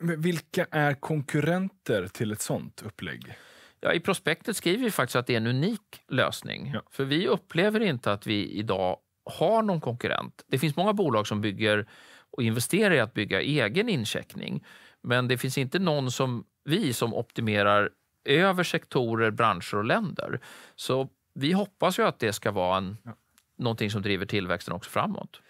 Vilka är konkurrenter till ett sånt upplägg? Ja, I prospektet skriver vi faktiskt att det är en unik lösning. Ja. För vi upplever inte att vi idag har någon konkurrent. Det finns många bolag som bygger och investerar i att bygga egen incheckning. Men det finns inte någon som vi som optimerar över sektorer, branscher och länder. Så vi hoppas ju att det ska vara en, ja. någonting som driver tillväxten också framåt.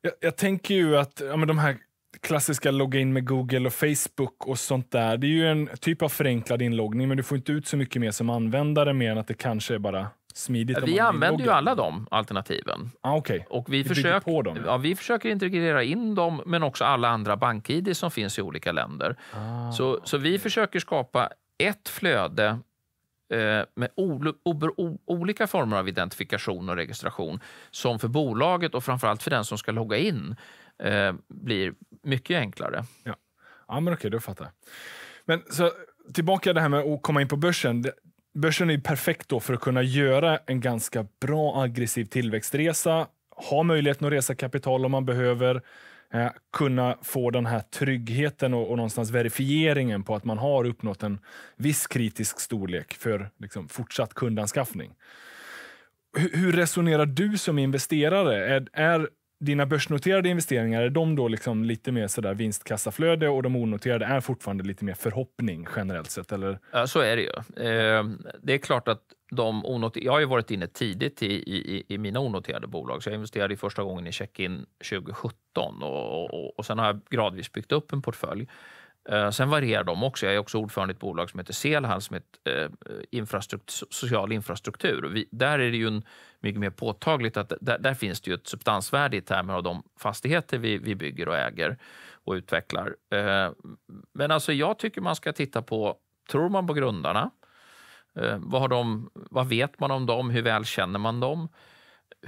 Jag, jag tänker ju att ja, de här klassiska logga in med Google och Facebook och sånt där. Det är ju en typ av förenklad inloggning, men du får inte ut så mycket mer som användare mer än att det kanske är bara smidigt. Vi använder ju alla de alternativen. Ah, okay. Och vi, försöker, dem, Ja, vi försöker integrera in dem, men också alla andra bank-id som finns i olika länder. Ah, så, okay. så vi försöker skapa ett flöde eh, med olika former av identifikation och registration som för bolaget och framförallt för den som ska logga in Eh, blir mycket enklare. Ja, ja men okej, då fattar jag. Men så, tillbaka det här med att komma in på börsen. Börsen är perfekt då för att kunna göra en ganska bra aggressiv tillväxtresa, ha möjligheten att resa kapital om man behöver, eh, kunna få den här tryggheten och, och någonstans verifieringen på att man har uppnått en viss kritisk storlek för liksom, fortsatt kundanskaffning hur resonerar du som investerare? Är, är dina börsnoterade investeringar, är de då liksom lite mer sådär vinstkassaflöde och de onoterade är fortfarande lite mer förhoppning generellt sett? Eller? Ja, så är det ju. Ehm, det är klart att de onoterade... Jag har ju varit inne tidigt i, i, i mina onoterade bolag, så jag investerade i första gången i Checkin 2017 och, och, och sen har jag gradvis byggt upp en portfölj. Eh, sen varierar de också. Jag är också ordförande i ett bolag som heter Selhall som heter eh, infrastruktur, social infrastruktur. Vi, där är det ju en, mycket mer påtagligt att där, där, finns det ju ett substansvärde i termer av de fastigheter vi, vi bygger och äger och utvecklar. Eh, men alltså jag tycker man ska titta på, tror man på grundarna? Vad, har de, vad vet man om dem? Hur väl känner man dem?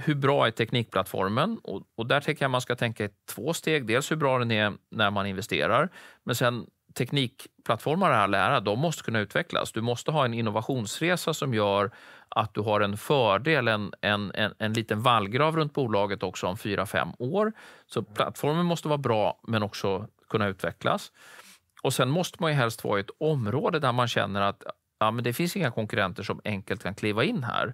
hur bra är teknikplattformen? Och, och där tänker jag man ska tänka i två steg. Dels hur bra den är när man investerar, men sen teknikplattformar här lära, de måste kunna utvecklas. Du måste ha en innovationsresa som gör att du har en fördel, en, en, en, en liten vallgrav runt bolaget också om fyra fem år. Så plattformen måste vara bra, men också kunna utvecklas. Och sen måste man ju helst vara i ett område där man känner att ja, men det finns inga konkurrenter som enkelt kan kliva in här.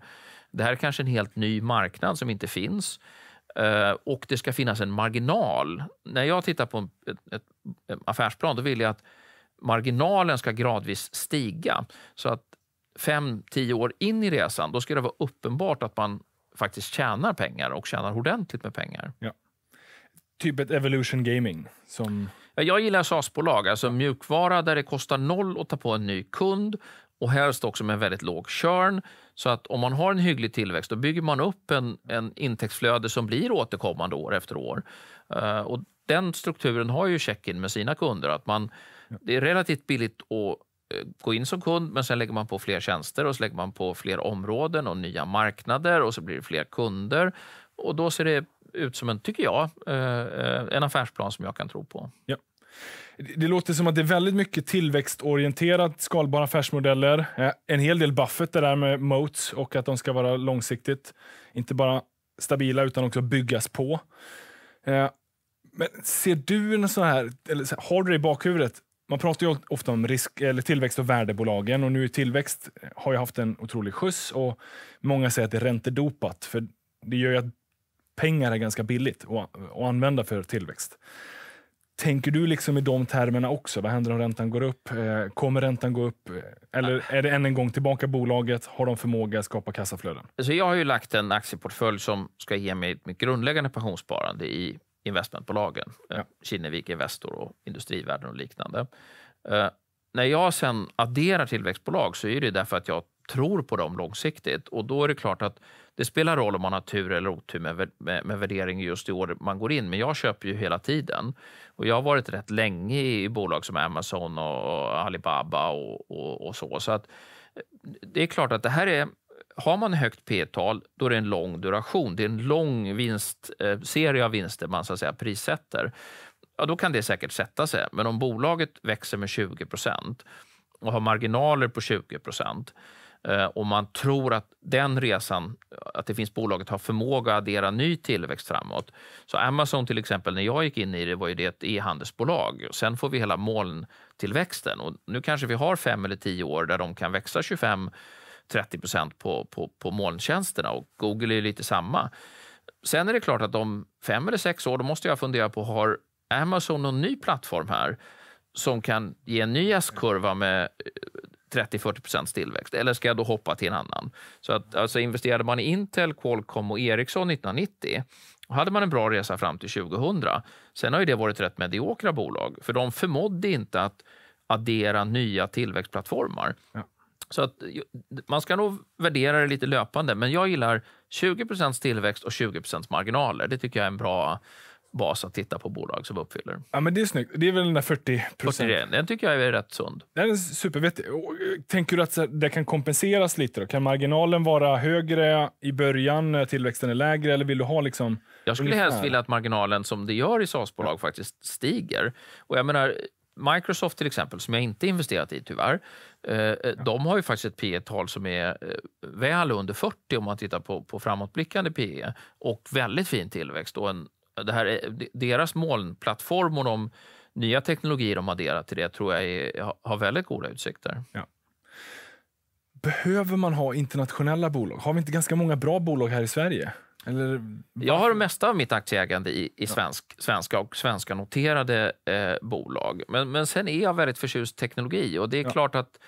Det här är kanske en helt ny marknad som inte finns eh, och det ska finnas en marginal. När jag tittar på ett, ett, ett affärsplan då vill jag att marginalen ska gradvis stiga. Så att fem, tio år in i resan, då ska det vara uppenbart att man faktiskt tjänar pengar och tjänar ordentligt med pengar. Ja. Typ ett Evolution Gaming? Som... Jag gillar SaaS-bolag, alltså mjukvara där det kostar noll att ta på en ny kund och helst också med väldigt låg churn så att om man har en hygglig tillväxt då bygger man upp en, en intäktsflöde som blir återkommande år efter år. Uh, och den strukturen har ju Checkin med sina kunder. att man, Det är relativt billigt att eh, gå in som kund men sen lägger man på fler tjänster och så lägger man på fler områden och nya marknader och så blir det fler kunder. Och då ser det ut som en, tycker jag, eh, en affärsplan som jag kan tro på. Ja. Det låter som att det är väldigt mycket tillväxtorienterat, skalbara affärsmodeller. Eh, en hel del Buffett, det där med moats och att de ska vara långsiktigt, inte bara stabila utan också byggas på. Eh, men ser du en sån här, eller har du det i bakhuvudet? Man pratar ju ofta om risk, eller tillväxt och värdebolagen och nu tillväxt har ju haft en otrolig skjuts och många säger att det är räntedopat för det gör ju att pengar är ganska billigt att använda för tillväxt. Tänker du liksom i de termerna också? Vad händer om räntan går upp? Eh, kommer räntan gå upp? Eh, eller ah. är det än en gång tillbaka bolaget? Har de förmåga att skapa kassaflöden? Alltså jag har ju lagt en aktieportfölj som ska ge mig mitt grundläggande pensionssparande i investmentbolagen. Eh, ja. Kinnevik Investor och Industrivärden och liknande. När jag sen adderar tillväxtbolag så är det därför att jag tror på dem långsiktigt. Och då är det klart att det spelar roll om man har tur eller otur med, med, med värdering just i år man går in. Men jag köper ju hela tiden. Och jag har varit rätt länge i bolag som Amazon och Alibaba och, och, och så. Så att eh, det är klart att det här är har man högt P-tal, då är det en lång duration. Det är en lång vinst, eh, serie av vinster man så att säga, prissätter. Ja, då kan det säkert sätta sig. Men om bolaget växer med 20 och har marginaler på 20 Eh, och man tror att den resan, att det finns bolaget har förmåga att addera ny tillväxt framåt. Så Amazon till exempel, när jag gick in i det var ju det ett e-handelsbolag. Sen får vi hela molntillväxten och nu kanske vi har fem eller tio år där de kan växa 25 30 procent på, på, på molntjänsterna och Google är lite samma. Sen är det klart att om fem eller sex år, då måste jag fundera på, har Amazon någon ny plattform här som kan ge en ny S-kurva med eh, 30-40 tillväxt eller ska jag då hoppa till en annan? Så att alltså investerade man i Intel, Qualcomm och Ericsson 1990 och hade man en bra resa fram till 2000. Sen har ju det varit rätt mediokra bolag för de förmådde inte att addera nya tillväxtplattformar. Ja. Så att man ska nog värdera det lite löpande, men jag gillar 20 tillväxt och 20 marginaler. Det tycker jag är en bra bas att titta på bolag som uppfyller. Ja, men det är snyggt. Det är väl den där 40 procent. Den tycker jag är rätt sund. Den är supervettig. Eh, tänker du att det kan kompenseras lite? Då? Kan marginalen vara högre i början när tillväxten är lägre eller vill du ha liksom? Jag skulle helst vilja att marginalen som det gör i SaaS-bolag ja. faktiskt stiger. Och jag menar, Microsoft till exempel, som jag inte investerat i tyvärr, eh, eh, de har ju faktiskt ett P e tal som är väl under 40 om man tittar på, på framåtblickande PE och väldigt fin tillväxt och en det här, deras molnplattform och de nya teknologier de adderat till det tror jag är, har väldigt goda utsikter. Ja. Behöver man ha internationella bolag? Har vi inte ganska många bra bolag här i Sverige? Eller... Jag har det mesta av mitt aktieägande i, i svensk, svenska och svenska noterade eh, bolag. Men, men sen är jag väldigt förtjust i teknologi och det är ja. klart att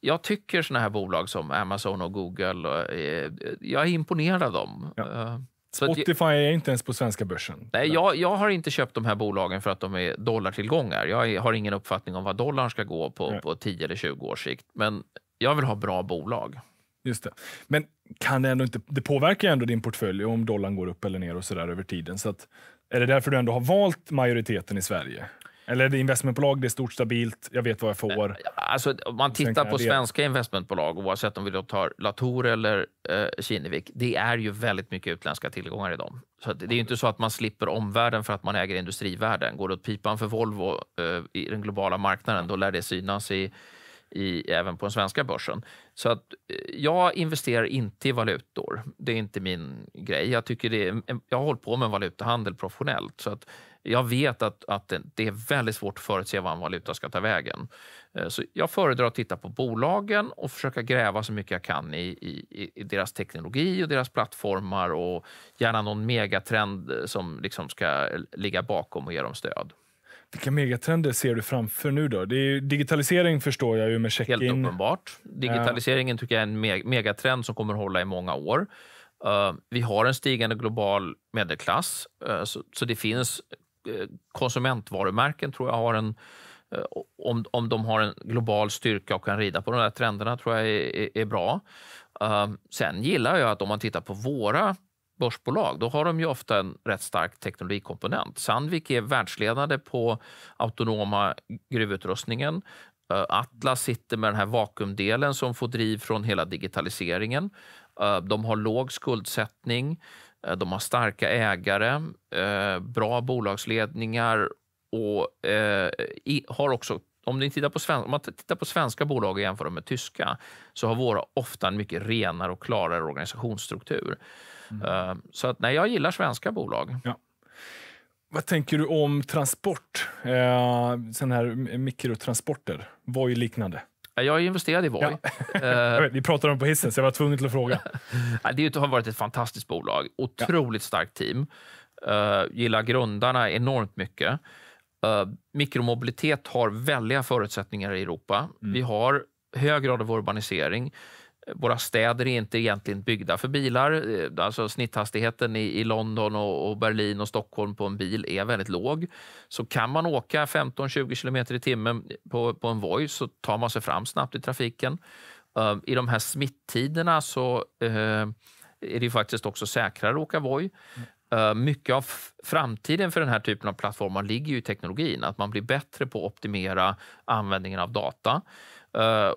jag tycker såna här bolag som Amazon och Google, eh, jag är imponerad av dem. Ja. Eh, Spotify är inte ens på svenska börsen. Nej, jag, jag, har inte köpt de här bolagen för att de är dollartillgångar. Jag har ingen uppfattning om vad dollarn ska gå på, på 10 eller 20 års sikt. Men jag vill ha bra bolag. Just det. Men kan det, ändå inte, det påverkar ändå din portfölj om dollarn går upp eller ner och så över tiden. Så att, är det därför du ändå har valt majoriteten i Sverige? Eller är det investmentbolag, det är stort, stabilt, jag vet vad jag får. Alltså, om man tittar på svenska investmentbolag, oavsett om vi tar Latour eller eh, Kinnevik, det är ju väldigt mycket utländska tillgångar i dem. Så det är ju inte så att man slipper omvärlden för att man äger industrivärden. Går det åt pipan för Volvo eh, i den globala marknaden, då lär det synas i, i, även på den svenska börsen. Så att eh, jag investerar inte i valutor. Det är inte min grej. Jag, tycker det är, jag har hållit på med valutahandel professionellt. Så att jag vet att, att det är väldigt svårt att förutse vad en valuta ska ta vägen. Eh, så jag föredrar att titta på bolagen och försöka gräva så mycket jag kan i, i, i deras teknologi och deras plattformar och gärna någon megatrend eh, som liksom ska ligga bakom och ge dem stöd. Vilka megatrender ser du framför nu? då? digitalisering förstår jag ju med check-in. Helt uppenbart. Eh. Digitaliseringen tycker jag är en megatrend som kommer att hålla i många år. Vi har en stigande global medelklass, så det finns Eh, konsumentvarumärken tror jag har en eh, om, om de har en global styrka och kan rida på de där trenderna tror jag är, är, bra. Ehm, sen gillar jag att om man tittar på våra börsbolag, då har de ju ofta en rätt stark teknologikomponent. Sandvik är världsledande på autonoma gruvutrustningen. Eh, Atlas sitter med den här vakuumdelen som får driv från hela digitaliseringen. De har låg skuldsättning. Eh, de har starka ägare, eh, bra bolagsledningar och eh, har också om, ni tittar på svenska, om man tittar på svenska bolag och jämför dem med tyska så har våra ofta en mycket renare och klarare organisationsstruktur. Mm. Så att, nej, jag gillar svenska bolag. Ja. Vad tänker du om transport? Eh, här mikrotransporter var ju liknande. Jag är investerad i Voi. Ja. Eh, vi pratade om det på hissen, så jag var tvungen att fråga. det har varit ett fantastiskt bolag. Otroligt ja. starkt team. Eh, gillar grundarna enormt mycket. Eh, mikromobilitet har väldiga förutsättningar i Europa. Mm. Vi har hög grad av urbanisering. Våra städer är inte egentligen byggda för bilar. Eh, alltså snitthastigheten i, London, och, Berlin och Stockholm på en bil är väldigt låg. Så kan man åka 15-20 km i timmen på, en Voi så tar man sig fram snabbt i trafiken. Eh, I de här smitttiderna så eh, är det faktiskt också säkrare att åka Voi. mycket av framtiden för den här typen av plattformar ligger i teknologin. Att man blir bättre på att optimera användningen av data.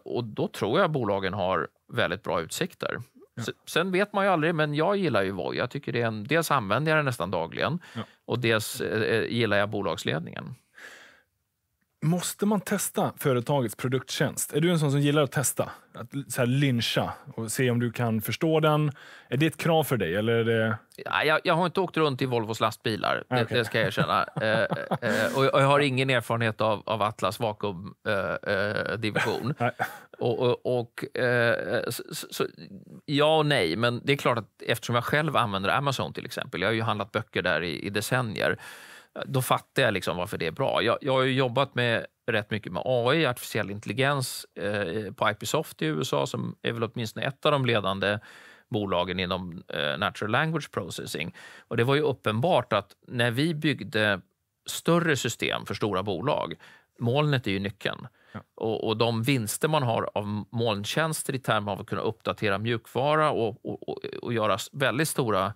Och då tror jag bolagen har väldigt bra utsikter. Ja. Sen vet man ju aldrig, men jag gillar ju Voi. dels använder jag den nästan dagligen ja. och dels eh, eh gillar jag bolagsledningen. Måste man testa företagets produkttjänst? Är du en sån som gillar att testa? Att så här lyncha och se om du kan förstå den? Är det ett krav för dig? Eller det... ja, jag, jag, har inte åkt runt i Volvos lastbilar, det, ah, okay. det ska jag erkänna. eh, eh, och jag har ingen erfarenhet av, av Atlas vakuumdivision. Eh, eh och, och, och eh, så, så, ja och nej, men det är klart att eftersom jag själv använder Amazon till exempel, jag har ju handlat böcker där i, i decennier, då fattar jag liksom varför det är bra. Jag, jag har jobbat med rätt mycket med AI, artificiell intelligens, eh, på Ipsoft i USA som är väl åtminstone ett av de ledande bolagen inom eh, natural language processing. Och det var ju uppenbart att när vi byggde större system för stora bolag, molnet är ju nyckeln. Ja. Och, och, de vinster man har av molntjänster i termer av att kunna uppdatera mjukvara och, och, och, och göra väldigt stora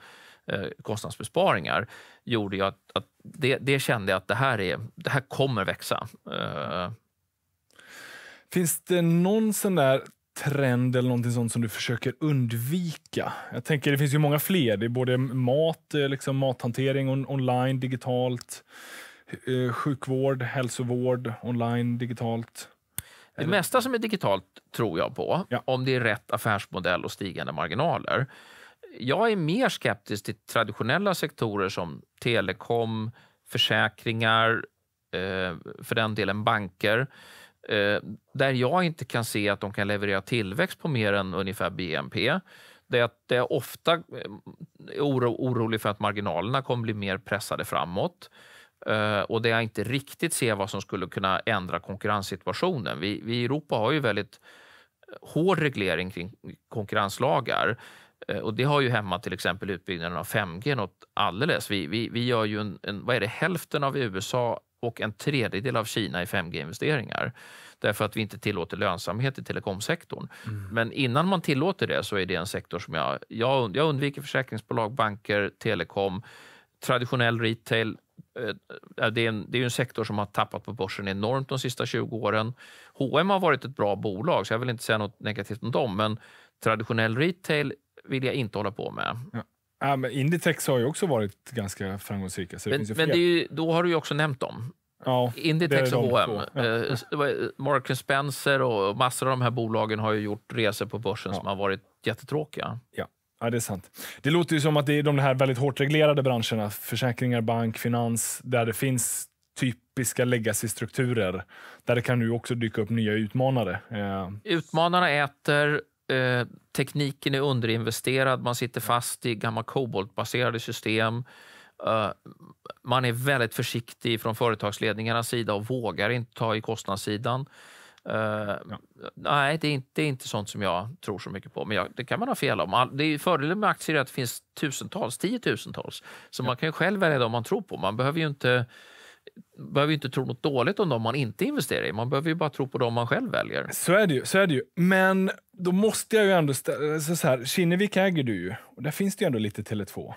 Eh, kostnadsbesparingar gjorde ju att, att det, det, kände jag att det här, är, det här kommer växa. Eh. Finns det någon sån där trend eller någonting sånt som du försöker undvika? Jag tänker det finns ju många fler. Det är både mat, eh, liksom mathantering on online, digitalt, eh, sjukvård, hälsovård, online, digitalt. Det mesta som är digitalt tror jag på, ja. om det är rätt affärsmodell och stigande marginaler jag är mer skeptisk till traditionella sektorer som telekom, försäkringar, eh, för den delen banker eh, där jag inte kan se att de kan leverera tillväxt på mer än ungefär BNP. Det är att jag ofta är eh, oro, orolig för att marginalerna kommer bli mer pressade framåt och där jag inte riktigt ser vad som skulle kunna ändra konkurrenssituationen. Vi, vi i Europa har ju väldigt hård reglering kring konkurrenslagar Eh, och det har ju hämmat till exempel utbyggnaden av 5G något alldeles. Vi, vi, vi gör ju en, en, vad är det, hälften av USA och en tredjedel av Kina i 5G-investeringar därför att vi inte tillåter lönsamhet i telekomsektorn. Mm. Men innan man tillåter det så är det en sektor som jag, jag, jag undviker försäkringsbolag, banker, telekom, traditionell retail. Eh, eh, det är, en, det är en sektor som har tappat på börsen enormt de sista 20 åren. H&M har varit ett bra bolag, så jag vill inte säga något negativt om dem, men traditionell retail vill jag inte hålla på med. Ja. Ja, men Inditex har ju också varit ganska framgångsrika. Så det men det ju, då har du ju också nämnt dem. Ja, Inditex och H&M. Ja. Eh, Mark Spencer och massor av de här bolagen har ju gjort resor på börsen ja. som har varit jättetråkiga. Ja. ja, det är sant. Det låter ju som att det är de här väldigt hårt reglerade branscherna, försäkringar, bank, finans, där det finns typiska legacy-strukturer, där det kan nu också dyka upp nya utmanare. Eh, Utmanarna äter, Eh, tekniken är underinvesterad, man sitter fast i gamla koboltbaserade system. Eh, man är väldigt försiktig från företagsledningarnas sida och vågar inte ta i kostnadssidan. Eh, ja. Nej, det är, inte, det är, inte, sånt som jag tror så mycket på. Men jag, det kan man ha fel om. det är fördelen med aktier är att det finns tusentals, tiotusentals. Så ja. man kan ju själv välja dem man tror på. Man behöver ju inte behöver ju inte tro något dåligt om dem man inte investerar i. Man behöver ju bara tro på dem man själv väljer. Så är det ju. Så är det ju. Men då måste jag ju ändå... Ställa, så, så Kinnevik äger du ju och där finns det ju ändå lite Tele2.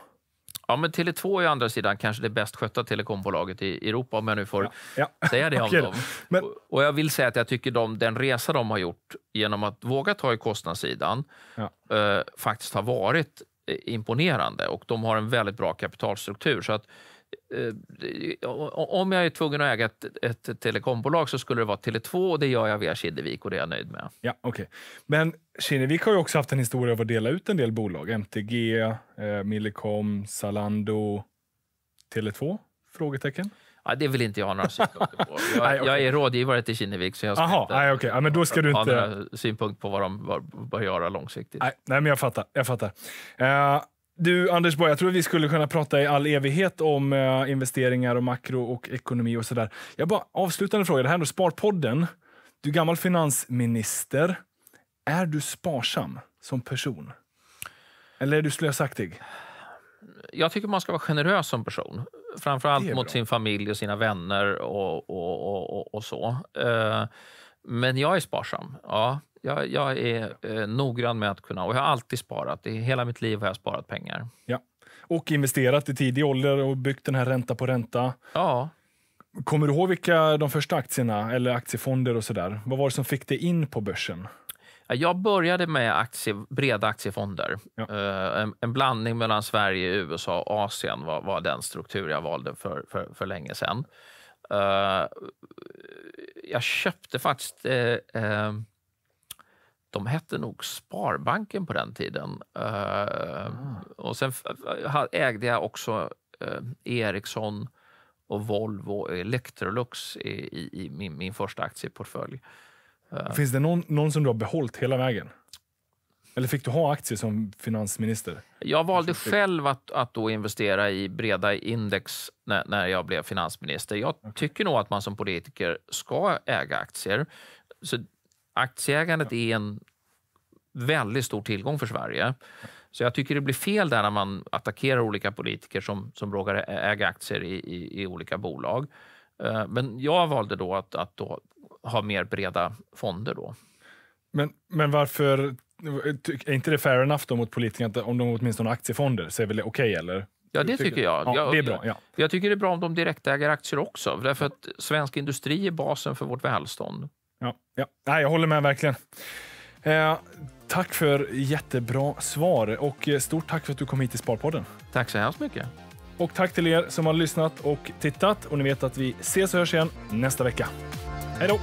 Ja, men Tele2 är å andra sidan kanske det bäst skötta telekombolaget i Europa, om jag nu får ja, ja. säga det om okay. dem. Men... Och jag vill säga att jag tycker de, den resa de har gjort genom att våga ta i kostnadssidan ja. eh, faktiskt har varit eh, imponerande och de har en väldigt bra kapitalstruktur. Så att Eh, eh, om jag är tvungen att äga ett, ett telekombolag så skulle det vara Tele2 och det gör jag via Kinnevik och det är jag nöjd med. Ja, okay. Men Kinnevik har ju också haft en historia av att dela ut en del bolag. MTG, eh, Millicom, Zalando, Tele2? Frågetecken? Ja, det vill inte jag ha några synpunkter på. Jag, nej, okay. jag är rådgivare till Kinnevik, så jag ska Aha, okay. ja, då ska du inte ha några synpunkter på vad de bör, göra långsiktigt. nej, men jag fattar. Jag fattar. Uh, du Anders Borg, jag tror att vi skulle kunna prata i all evighet om eh, investeringar och makro och ekonomi och sådär. Jag bara avslutande fråga, det här är Sparpodden. Du är gammal finansminister. Är du sparsam som person? Eller är du slösaktig? Jag tycker man ska vara generös som person. framför allt mot sin familj och sina vänner och, och, och, och, så. Eh, men jag är sparsam, ja jag, jag är eh, noggrann med att kunna, och jag har alltid sparat. I hela mitt liv har jag sparat pengar. Ja. Och investerat i tidig ålder och byggt den här ränta på ränta. Ja. Kommer du ihåg vilka de första aktierna, eller aktiefonder och sådär, vad var det som fick dig in på börsen? Jag började med aktie, breda aktiefonder. Ja. Eh, en, en, blandning mellan Sverige, USA och Asien var, var den struktur jag valde för, för, för länge sedan. Eh, jag köpte faktiskt eh, de hette nog Sparbanken på den tiden. Mm. Och sen ägde jag också eh, Ericsson och Volvo och eh, Electrolux i, i, i min, min, första aktieportfölj. Finns det någon, någon som du har behållit hela vägen? Eller fick du ha aktier som finansminister? Jag valde själv att, att då investera i breda index när, när jag blev finansminister. Jag okay. tycker nog att man som politiker ska äga aktier. Så aktieägandet är en väldigt stor tillgång för Sverige. Så jag tycker det blir fel där när man attackerar olika politiker som, som råkar äga aktier i, i, i olika bolag. Eh, men jag valde då att, att då ha mer breda fonder. Då. Men, men varför är inte det fair enough då mot politikerna om de åtminstone har aktiefonder? Så är väl det okej okay, Ja, det tycker jag. Ja, jag, det är bra, ja. jag tycker det är bra om de direktäger aktier också. Därför att svensk industri är basen för vårt välstånd. Ja, ja. Nej, jag håller med verkligen. Eh, tack för jättebra svar och eh, stort tack för att du kom hit till Sparpodden. Tack så hemskt mycket. Och tack till er som har lyssnat och tittat. Och ni vet att vi ses och hörs igen nästa vecka. Hej då!